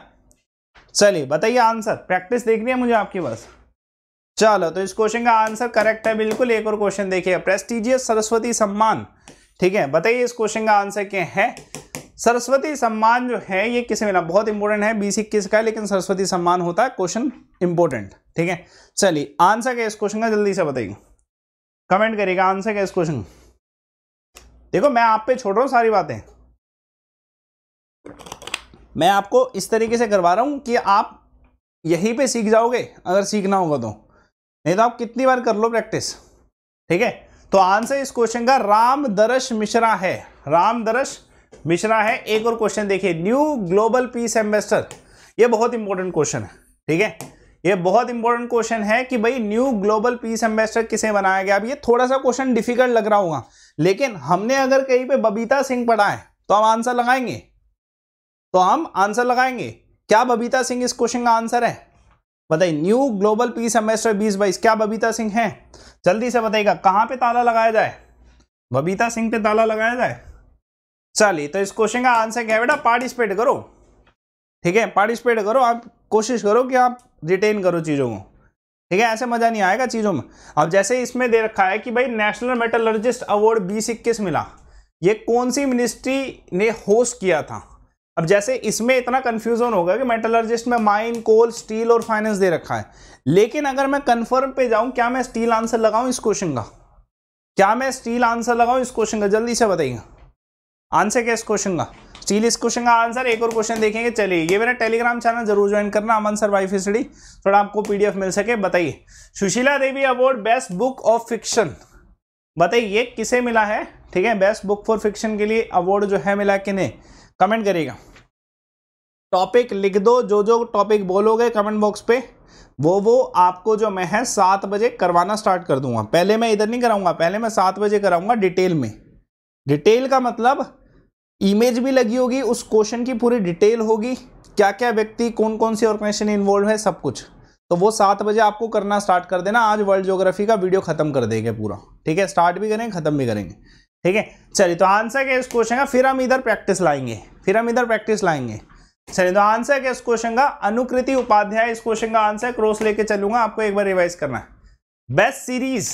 चलिए बताइए आंसर प्रैक्टिस देख रही है मुझे आपके पास चलो तो इस क्वेश्चन का आंसर करेक्ट है बिल्कुल एक और क्वेश्चन देखिए प्रेस्टिजियस सरस्वती सम्मान ठीक है बताइए इस क्वेश्चन का आंसर क्या है सरस्वती सम्मान जो है ये किसे मिला बहुत इंपॉर्टेंट है बीस किस का है लेकिन सरस्वती सम्मान होता है क्वेश्चन इंपॉर्टेंट ठीक है चलिए आंसर क्या इस क्वेश्चन का जल्दी से बताइए कमेंट करिएगा आंसर क्या इस क्वेश्चन देखो मैं आप पे छोड़ रहा हूँ सारी बातें मैं आपको इस तरीके से करवा रहा हूँ कि आप यहीं पे सीख जाओगे अगर सीखना होगा तो नहीं तो आप कितनी बार कर लो प्रैक्टिस ठीक है तो आंसर इस क्वेश्चन का राम दरश मिश्रा है राम दरश मिश्रा है एक और क्वेश्चन देखिए न्यू ग्लोबल पीस एम्बेसडर ये बहुत इंपॉर्टेंट क्वेश्चन है ठीक है ये बहुत इंपॉर्टेंट क्वेश्चन है कि भाई न्यू ग्लोबल पीस एम्बेसडर किसे बनाया गया अब ये थोड़ा सा क्वेश्चन डिफिकल्ट लग रहा होगा लेकिन हमने अगर कहीं पे बबीता सिंह पढ़ा है तो हम आंसर लगाएंगे तो हम आंसर लगाएंगे क्या बबीता सिंह इस क्वेश्चन का आंसर है बताइए न्यू ग्लोबल पीस एम्बेसडर बीस बाईस क्या बबीता सिंह है जल्दी से बताइएगा कहाँ पे ताला लगाया जाए बबीता सिंह पे ताला लगाया जाए चलिए तो इस क्वेश्चन का आंसर क्या है बेटा पार्टिसिपेट करो ठीक है पार्टिसिपेट करो आप कोशिश करो कि आप रिटेन करो चीज़ों को ठीक है ऐसे मजा नहीं आएगा चीज़ों में अब जैसे इसमें दे रखा है कि भाई नेशनल मेटलर्जिस्ट अवार्ड बीस इक्कीस मिला ये कौन सी मिनिस्ट्री ने होस्ट किया था अब जैसे इसमें इतना कंफ्यूजन होगा कि मेटलर्जिस्ट में माइन कोल स्टील और फाइनेंस दे रखा है लेकिन अगर मैं कंफर्म पे जाऊं क्या मैं स्टील आंसर लगाऊं इस क्वेश्चन का क्या मैं स्टील आंसर लगाऊं इस क्वेश्चन का जल्दी से बताइए आंसर क्या इस क्वेश्चन का चलिए इस क्वेश्चन का आंसर एक और क्वेश्चन देखेंगे चलिए ये मेरा टेलीग्राम चैनल जरूर ज्वाइन करना अमन सर वाई फिसड़ी थोड़ा आपको पीडीएफ मिल सके बताइए Sushila Devi award best book of fiction बताइए ये किसे मिला है ठीक है बेस्ट बुक फॉर फिक्शन के लिए अवार्ड जो है मिला किन्हें कमेंट करिएगा टॉपिक लिख दो जो जो टॉपिक बोलोगे कमेंट बॉक्स पे वो वो आपको जो मैं है सात बजे करवाना स्टार्ट कर दूंगा पहले मैं इधर नहीं कराऊंगा पहले मैं सात बजे कराऊंगा डिटेल में डिटेल का मतलब इमेज भी लगी होगी उस क्वेश्चन की पूरी डिटेल होगी क्या क्या व्यक्ति कौन कौन सी ऑर्गेनाइजेशन इन्वॉल्व है सब कुछ तो वो सात बजे आपको करना स्टार्ट कर देना आज वर्ल्ड ज्योग्राफी का वीडियो खत्म कर देंगे पूरा ठीक है स्टार्ट भी करेंगे खत्म भी करेंगे ठीक है चलिए तो आंसर क्या इस क्वेश्चन का फिर हम इधर प्रैक्टिस लाएंगे फिर हम इधर प्रैक्टिस लाएंगे चलिए तो आंसर क्या इस क्वेश्चन का अनुकृति उपाध्याय इस क्वेश्चन का आंसर क्रॉस लेके चलूंगा आपको एक बार रिवाइज करना है बेस्ट सीरीज़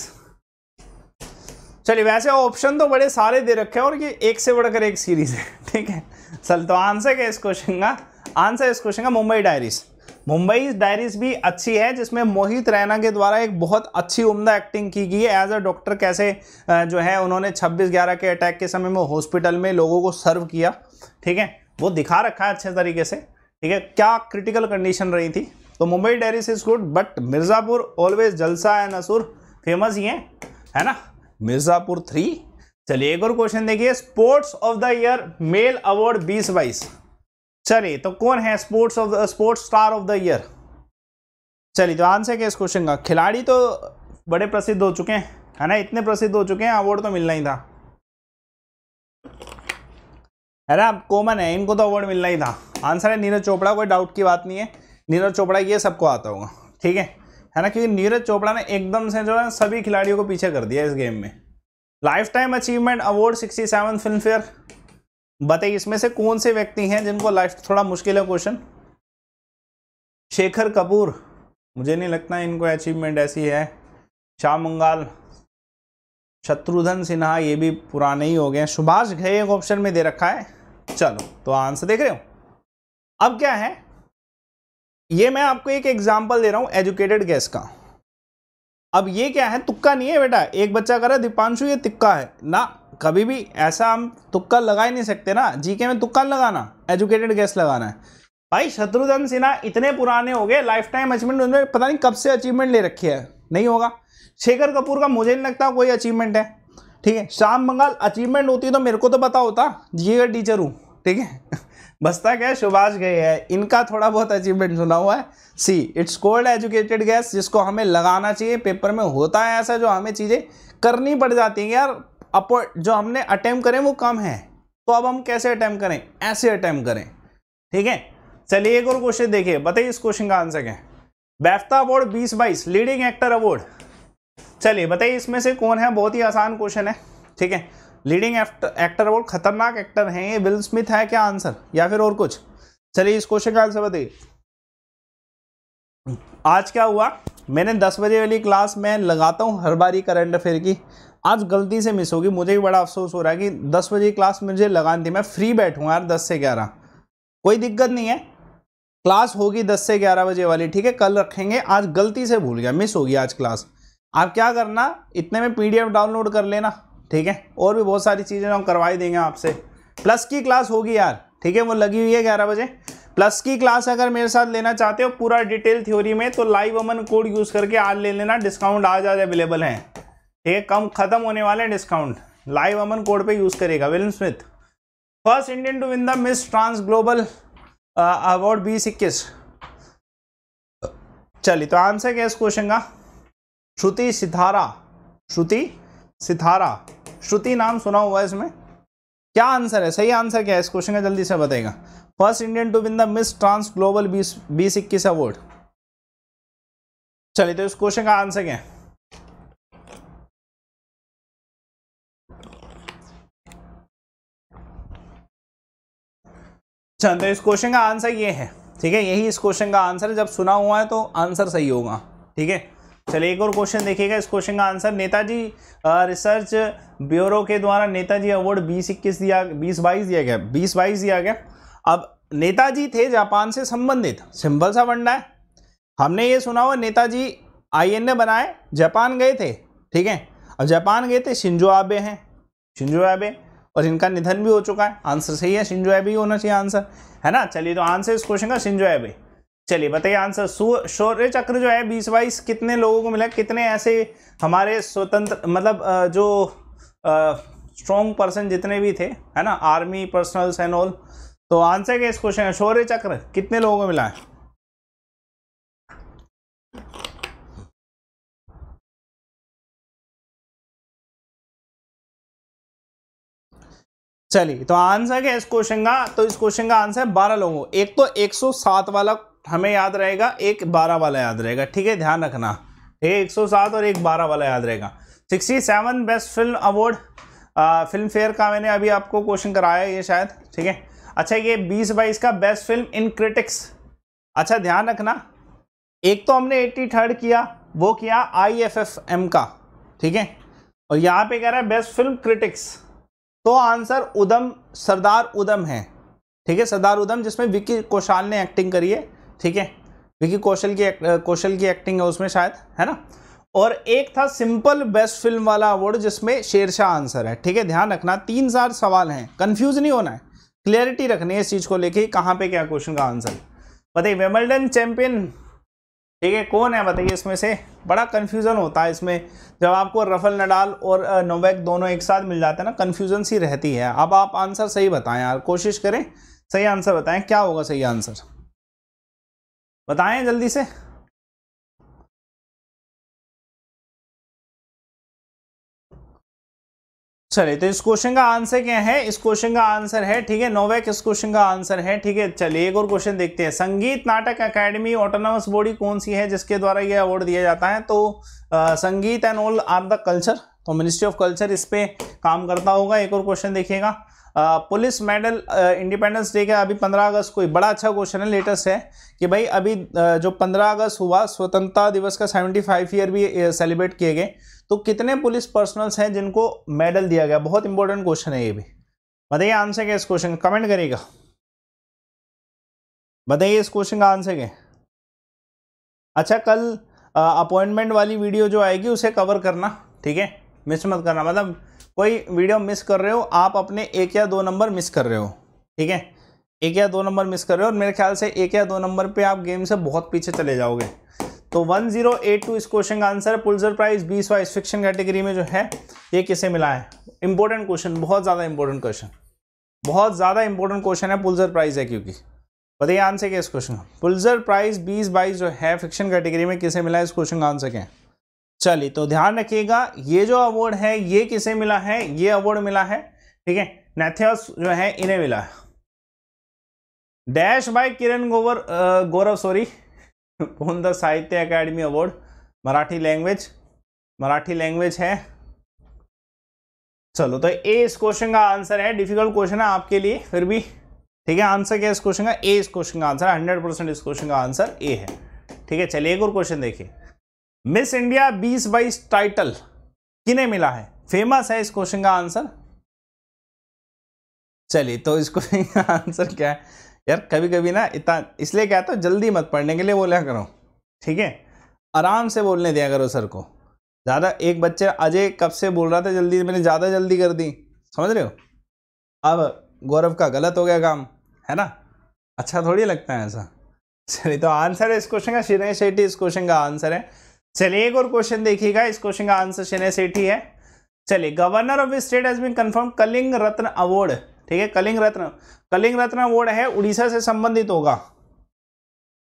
चलिए वैसे ऑप्शन तो बड़े सारे दे रखे हैं और ये एक से बढ़कर एक सीरीज है ठीक है चल तो आंसर क्या इस क्वेश्चन का आंसर इस क्वेश्चन का मुंबई डायरीज मुंबई डायरीज भी अच्छी है जिसमें मोहित रैना के द्वारा एक बहुत अच्छी उम्दा एक्टिंग की गई है एज अ डॉक्टर कैसे जो है उन्होंने 26 ग्यारह के अटैक के समय में हॉस्पिटल में लोगों को सर्व किया ठीक है वो दिखा रखा है अच्छे तरीके से ठीक है क्या क्रिटिकल कंडीशन रही थी तो Mumbai diaries is good but Mirzapur always Jalsa and Asur famous ही हैं है ना मिर्ज़ापुर थ्री चलिए एक और क्वेश्चन देखिए sports of the year male award बीस बाईस चलिए तो कौन है sports of the sports star of the year चलिए तो आंसर क्या इस क्वेश्चन का खिलाड़ी तो बड़े प्रसिद्ध हो चुके हैं है ना इतने प्रसिद्ध हो चुके हैं अवार्ड तो मिलना ही था है ना कॉमन है इनको तो अवार्ड मिलना ही था आंसर है नीरज चोपड़ा कोई डाउट की बात नहीं है नीरज चोपड़ा ये सबको आता होगा ठीक है है ना क्योंकि नीरज चोपड़ा ने एकदम से जो है सभी खिलाड़ियों को पीछे कर दिया इस गेम में lifetime achievement award sixty seven Filmfare बताइए इसमें से कौन से व्यक्ति हैं जिनको लाइफ थोड़ा मुश्किल है क्वेश्चन शेखर कपूर मुझे नहीं लगता इनको अचीवमेंट ऐसी है शाह मंगाल शत्रुधन सिन्हा ये भी पुराने ही हो गए हैं सुभाष घई एक ऑप्शन में दे रखा है चलो तो आंसर देख रहे हो अब क्या है ये मैं आपको एक एग्जाम्पल दे रहा हूँ एजुकेटेड गैस का अब ये क्या है तुक्का नहीं है बेटा एक बच्चा कह रहा है दीपांशु ये तिक्का है ना कभी भी ऐसा हम तुक्का लगा ही नहीं सकते ना जीके में तुक्का लगाना एजुकेटेड गैस लगाना है भाई शत्रुघ्न सिन्हा इतने पुराने हो गए लाइफ टाइम अचीवमेंट उन्होंने पता नहीं कब से अचीवमेंट ले रखी है नहीं होगा शेखर कपूर का मुझे नहीं लगता कोई अचीवमेंट है ठीक है श्याम बंगाल अचीवमेंट होती है तो मेरे को तो पता होता जी टीचर हूँ ठीक है बसता गए सुभाष गए है इनका थोड़ा बहुत अचीवमेंट सुना हुआ है see it's called educated guess जिसको हमें लगाना चाहिए पेपर में होता है ऐसा जो हमें चीज़ें करनी पड़ जाती हैं यार अपो जो हमने अटैम्प करें वो कम है तो अब हम कैसे अटैम्प करें ऐसे अटैम्प करें ठीक है चलिए एक और क्वेश्चन देखिए बताइए इस क्वेश्चन का आंसर क्या है बैफ्ता अवार्ड बीस बाईस लीडिंग एक्टर अवार्ड चलिए बताइए इसमें से कौन है बहुत ही आसान क्वेश्चन है ठीक है लीडिंग एक्टर और खतरनाक एक्टर हैं ये विल स्मिथ है क्या आंसर या फिर और कुछ चलिए इस क्वेश्चन का आंसर बताइए आज क्या हुआ मैंने दस बजे वाली क्लास में लगाता हूँ हर बारी करंट अफेयर की आज गलती से मिस होगी मुझे भी बड़ा अफसोस हो रहा है कि दस बजे क्लास मुझे लगानी थी मैं फ्री बैठूँ यार दस से ग्यारह कोई दिक्कत नहीं है क्लास होगी दस से ग्यारह बजे वाली ठीक है कल रखेंगे आज गलती से भूल गया मिस होगी आज क्लास आप क्या करना इतने में पीडीएफ डाउनलोड कर लेना ठीक है और भी बहुत सारी चीज़ें हम करवा ही देंगे आपसे प्लस की क्लास होगी यार ठीक है वो लगी हुई है ग्यारह बजे प्लस की क्लास अगर मेरे साथ लेना चाहते हो पूरा डिटेल थ्योरी में तो लाइव अमन कोड यूज़ करके आज ले लेना डिस्काउंट आज आज अवेलेबल है ठीक है कम ख़त्म होने वाले हैं डिस्काउंट लाइव अमन कोड पे यूज़ करेगा William Smith first Indian to win the Miss Trans Global award बीस इक्कीस चलिए तो आंसर क्या इस क्वेश्चन का श्रुति सिथारा श्रुति सिथारा श्रुति नाम सुना हुआ है इसमें क्या आंसर है सही आंसर क्या है इस क्वेश्चन का जल्दी से बताएगा first Indian to win the Miss Trans Global बीस बीस इक्कीस अवार्ड चलिए तो इस क्वेश्चन का आंसर क्या है चल अच्छा, तो इस क्वेश्चन का आंसर ये है ठीक है यही इस क्वेश्चन का आंसर है जब सुना हुआ है तो आंसर सही होगा ठीक है चलिए एक और क्वेश्चन देखिएगा इस क्वेश्चन का आंसर नेताजी रिसर्च ब्यूरो के द्वारा नेताजी अवार्ड बीस इक्कीस दिया बीस बाईस दिया गया बीस बाईस दिया गया अब नेताजी थे जापान से संबंधित सिंपल सा बनना है हमने ये सुना हुआ नेताजी आई एन बनाए जापान गए थे ठीक है अब जापान गए थे शिंजो आबे हैं शिंजो आबे और इनका निधन भी हो चुका है आंसर सही है शिंजो आबे ही होना चाहिए आंसर है ना चलिए तो आंसर इस क्वेश्चन का शिंजो आबे चलिए बताइए आंसर शौर्य चक्र जो है बीस बाईस कितने लोगों को मिला कितने ऐसे हमारे स्वतंत्र मतलब जो स्ट्रॉन्ग पर्सन जितने भी थे है ना आर्मी पर्सनल एंड ऑल तो आंसर क्या इस क्वेश्चन का शौर्य चक्र कितने लोगों को मिला है चलिए तो आंसर क्या इस क्वेश्चन का तो इस क्वेश्चन का आंसर है बारह लोगों एक तो 107 वाला हमें याद रहेगा एक बारह वाला याद रहेगा ठीक है ध्यान रखना ठीक है एक सौ सात और एक बारह वाला याद रहेगा sixty seven best film award Filmfare का मैंने अभी आपको क्वेश्चन कराया ये शायद ठीक है अच्छा ये बीस बाईस का बेस्ट फिल्म इन क्रिटिक्स अच्छा ध्यान रखना एक तो हमने एट्टी थर्ड किया वो किया आई एफ एफ एम का ठीक है और यहाँ पे कह रहा है बेस्ट फिल्म क्रिटिक्स तो आंसर उधम सरदार उधम है ठीक है सरदार उधम जिसमें विक्की कोशाल ने एक्टिंग करी है ठीक है विकी कौशल की कौशल की एक्टिंग है उसमें शायद है ना और एक था सिंपल बेस्ट फिल्म वाला अवार्ड जिसमें शेरशाह आंसर है ठीक है ध्यान रखना तीन चार सवाल हैं कंफ्यूज नहीं होना है क्लियरिटी रखनी है इस चीज़ को लेके कहाँ पे क्या क्वेश्चन का आंसर बताइए वेमल्डन चैंपियन ठीक है कौन है बताइए इसमें से बड़ा कन्फ्यूज़न होता है इसमें जब आपको रफल नडाल और नोवैक दोनों एक साथ मिल जाते हैं ना कन्फ्यूजन सी रहती है अब आप आंसर सही बताएं यार कोशिश करें सही आंसर बताएं क्या होगा सही आंसर बताएं जल्दी से चलिए तो इस क्वेश्चन का आंसर क्या है इस क्वेश्चन का आंसर है ठीक है नोवेक इस क्वेश्चन का आंसर है ठीक है चलिए एक और क्वेश्चन देखते हैं संगीत नाटक एकेडमी ऑटोनॉमस बॉडी कौन सी है जिसके द्वारा यह अवार्ड दिया जाता है तो आ, sangeet and all are the culture तो मिनिस्ट्री ऑफ कल्चर इस पे काम करता होगा एक और क्वेश्चन देखिएगा पुलिस मेडल इंडिपेंडेंस डे का अभी पंद्रह अगस्त को बड़ा अच्छा क्वेश्चन है लेटेस्ट है कि भाई अभी जो पंद्रह अगस्त हुआ स्वतंत्रता दिवस का सेवेंटी फाइव ईयर भी सेलिब्रेट किए गए तो कितने पुलिस पर्सनल्स हैं जिनको मेडल दिया गया बहुत इंपॉर्टेंट क्वेश्चन है ये भी बताइए आंसर क्या इस क्वेश्चन का कमेंट करिएगा बताइए इस क्वेश्चन का आंसर क्या अच्छा कल अपॉइंटमेंट वाली वीडियो जो आएगी उसे कवर करना ठीक है मिस मत करना मतलब कोई वीडियो मिस कर रहे हो आप अपने एक या दो नंबर मिस कर रहे हो ठीक है एक या दो नंबर मिस कर रहे हो और मेरे ख्याल से एक या दो नंबर पे आप गेम से बहुत पीछे चले जाओगे तो 1082 इस क्वेश्चन का आंसर है पुलजर प्राइज बीस वाइस फिक्शन कैटेगरी में जो है ये किसे मिला है इंपॉर्टेंट क्वेश्चन बहुत ज़्यादा इंपॉर्टेंट क्वेश्चन बहुत ज़्यादा इंपॉर्टेंट क्वेश्चन है पुलजर प्राइज है क्योंकि बताइए आंसर क्या इस क्वेश्चन का पुलजर प्राइज बीस बाईस जो है फिक्शन कैटेगरी में किसे मिला है इस क्वेश्चन का आंसर क्या है चलिए तो ध्यान रखिएगा ये जो अवार्ड है ये किसे मिला है ये अवार्ड मिला है ठीक है नेथियस जो है इन्हें मिला डैश बाय किरण गोवर Gaurav sorry the Sahitya Akademi award Marathi language Marathi language है चलो तो ए इस क्वेश्चन का आंसर है डिफिकल्ट क्वेश्चन है आपके लिए फिर भी ठीक है आंसर क्या इस क्वेश्चन का ए इस क्वेश्चन का आंसर हंड्रेड परसेंट इस क्वेश्चन का आंसर ए है ठीक है चलिए एक और क्वेश्चन देखिए मिस इंडिया बीस बाईस टाइटल किने मिला है फेमस है इस क्वेश्चन का आंसर चलिए तो इस क्वेश्चन का आंसर क्या है यार कभी कभी ना इतना इसलिए क्या तो जल्दी मत पढ़ने के लिए बोला करो ठीक है आराम से बोलने दिया करो सर को ज़्यादा एक बच्चे अजय कब से बोल रहा था जल्दी मैंने ज़्यादा जल्दी कर दी समझ रहे हो अब गौरव का गलत हो गया काम है ना अच्छा थोड़ी लगता है ऐसा चलिए तो आंसर है इस क्वेश्चन का श्रीनेश शेट्टी इस क्वेश्चन का आंसर है चलिए एक और क्वेश्चन देखिएगा इस क्वेश्चन का आंसर शनै सेठी है चलिए governor of state has been confirm Kalinga Ratna award ठीक है कलिंग रत्न कलिंग रत्न अवार्ड है उड़ीसा से संबंधित होगा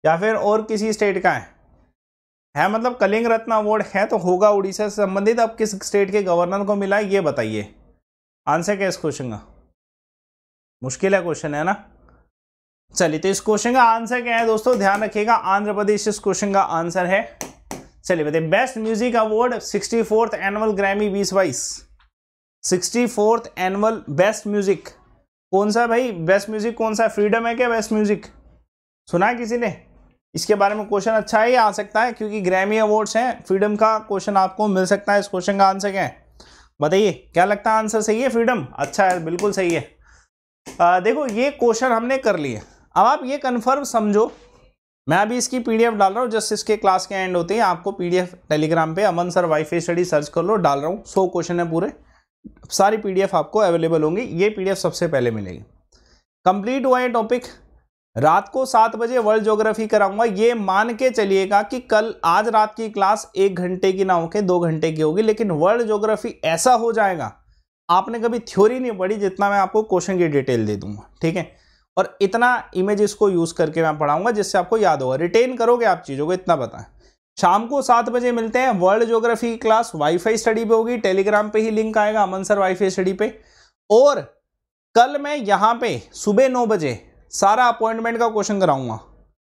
या फिर और किसी स्टेट का है है मतलब कलिंग रत्न अवार्ड है तो होगा उड़ीसा से संबंधित अब किस स्टेट के गवर्नर को मिला ये बताइए आंसर क्या इस क्वेश्चन का मुश्किल है क्वेश्चन है ना चलिए तो इस क्वेश्चन का आंसर क्या है दोस्तों ध्यान रखिएगा आंध्र प्रदेश इस क्वेश्चन का आंसर है चलिए बताइए best music award sixty fourth annual Grammy बीस बाईस sixty fourth annual best music कौन सा भाई बेस्ट म्यूजिक कौन सा फ्रीडम है क्या बेस्ट म्यूजिक सुना है किसी ने इसके बारे में क्वेश्चन अच्छा ही आ सकता है क्योंकि ग्रैमी अवार्ड्स हैं फ्रीडम का क्वेश्चन आपको मिल सकता है इस क्वेश्चन का आंसर क्या है बताइए क्या लगता है आंसर सही है फ्रीडम अच्छा है बिल्कुल सही है आ, देखो ये क्वेश्चन हमने कर लिए अब आप ये कन्फर्म समझो मैं अभी इसकी पीडीएफ डाल रहा हूँ जस्ट इसके क्लास के एंड होते ही आपको पीडीएफ टेलीग्राम पे Aman sir wifi study search कर लो डाल रहा हूँ सौ क्वेश्चन है पूरे सारी पीडीएफ आपको अवेलेबल होंगी ये पीडीएफ सबसे पहले मिलेगी कंप्लीट हुआ है टॉपिक रात को सात बजे वर्ल्ड ज्योग्राफी कराऊंगा ये मान के चलिएगा कि कल आज रात की क्लास एक घंटे की ना होके दो घंटे की होगी लेकिन वर्ल्ड ज्योग्राफी ऐसा हो जाएगा आपने कभी थ्योरी नहीं पढ़ी जितना मैं आपको क्वेश्चन की डिटेल दे दूंगा ठीक है और इतना इमेज इसको यूज़ करके मैं पढ़ाऊंगा जिससे आपको याद होगा रिटेन करोगे आप चीज़ों को इतना बताएं शाम को सात बजे मिलते हैं वर्ल्ड ज्योग्राफी की क्लास वाईफाई स्टडी पे होगी टेलीग्राम पे ही लिंक आएगा अमन सर वाईफाई स्टडी पे और कल मैं यहाँ पे सुबह नौ बजे सारा अपॉइंटमेंट का क्वेश्चन कराऊंगा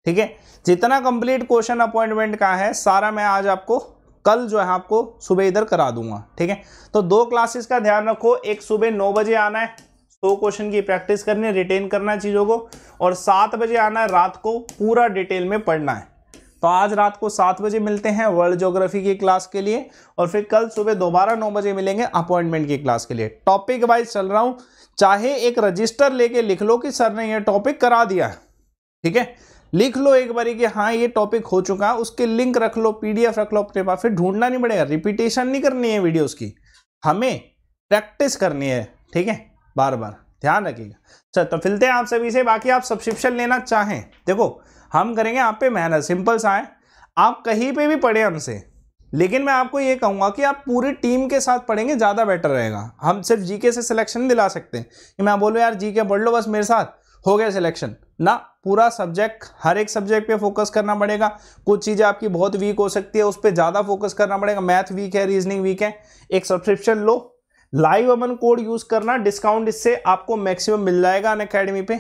ठीक है जितना कंप्लीट क्वेश्चन अपॉइंटमेंट का है सारा मैं आज आपको कल जो है आपको सुबह इधर करा दूंगा ठीक है तो दो क्लासेस का ध्यान रखो एक सुबह नौ बजे आना है सौ क्वेश्चन की प्रैक्टिस करनी है रिटेन करना है चीज़ों को और सात बजे आना है रात को पूरा डिटेल में पढ़ना है तो आज रात को सात बजे मिलते हैं वर्ल्ड ज्योग्राफी की क्लास के लिए और फिर कल सुबह दोबारा नौ बजे मिलेंगे अपॉइंटमेंट की क्लास के लिए टॉपिक वाइज चल रहा हूँ चाहे एक रजिस्टर लेके लिख लो कि सर ने यह टॉपिक करा दिया ठीक है लिख लो एक बारी कि हाँ ये टॉपिक हो चुका है उसके लिंक रख लो पीडीएफ रख लो अपने पास फिर ढूंढना नहीं पड़ेगा रिपीटेशन नहीं करनी है वीडियोस की हमें प्रैक्टिस करनी है ठीक है बार बार ध्यान रखिएगा अच्छा तो फिलते हैं आप सभी से बाकी आप सब्सक्रिप्शन लेना चाहें देखो हम करेंगे आप पे मेहनत सिंपल सा है आप कहीं पे भी पढ़ें हमसे लेकिन मैं आपको ये कहूँगा कि आप पूरी टीम के साथ पढ़ेंगे ज़्यादा बेटर रहेगा हम सिर्फ जीके से सिलेक्शन दिला सकते हैं कि मैं बोलूँ यार जीके पढ़ लो बस मेरे साथ हो गया सिलेक्शन ना पूरा सब्जेक्ट हर एक सब्जेक्ट पे फोकस करना पड़ेगा कुछ चीज़ें आपकी बहुत वीक हो सकती है उस पर ज़्यादा फोकस करना पड़ेगा मैथ वीक है रीजनिंग वीक है एक सब्सक्रिप्शन लो लाइव अमन कोड यूज करना डिस्काउंट इससे आपको मैक्सिमम मिल जाएगा अन अकेडमी पे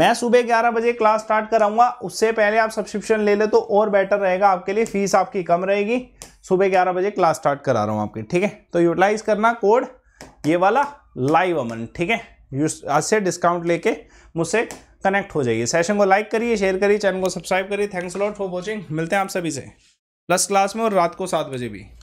मैं सुबह 11 बजे क्लास स्टार्ट कराऊंगा उससे पहले आप सब्सक्रिप्शन ले ले तो और बेटर रहेगा आपके लिए फीस आपकी कम रहेगी सुबह 11 बजे क्लास स्टार्ट करा रहा हूँ आपकी ठीक है तो यूटिलाइज करना कोड ये वाला लाइव अमन ठीक है आज से डिस्काउंट लेके मुझसे कनेक्ट हो जाइए सेशन को लाइक करिए शेयर करिए चैनल को सब्सक्राइब करिए थैंक्स लॉट फॉर वॉचिंग मिलते हैं आप सभी से प्लस क्लास में और रात को सात बजे भी